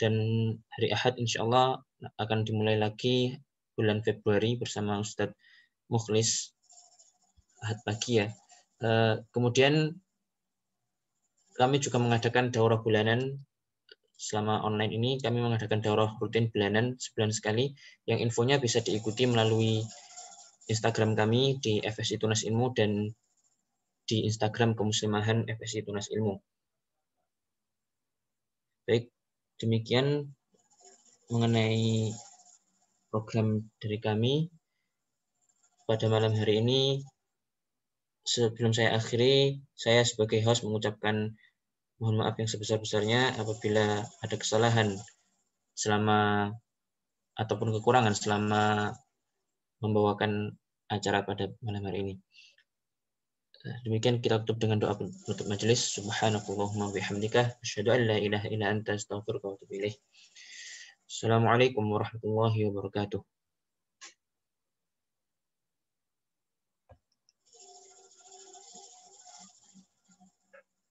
dan hari Ahad insya Allah akan dimulai lagi bulan Februari bersama Ustadz Mukhlis Ahad pagi ya. Eh, kemudian kami juga mengadakan daurah bulanan Selama online ini kami mengadakan daurah rutin bulanan sebulan sekali yang infonya bisa diikuti melalui Instagram kami di FSI Tunas Ilmu dan di Instagram Kemuslimahan FSI Tunas Ilmu. Baik, demikian mengenai program dari kami pada malam hari ini. Sebelum saya akhiri, saya sebagai host mengucapkan Mohon maaf yang sebesar-besarnya apabila ada kesalahan selama ataupun kekurangan selama membawakan acara pada malam hari ini. Eh, demikian kita tutup dengan doa penutup majelis. Subhanakallahumma bihamdika. asyhadu an la ilaha illa anta astaghfiruka wa atubu ilaik. Assalamualaikum warahmatullahi wabarakatuh.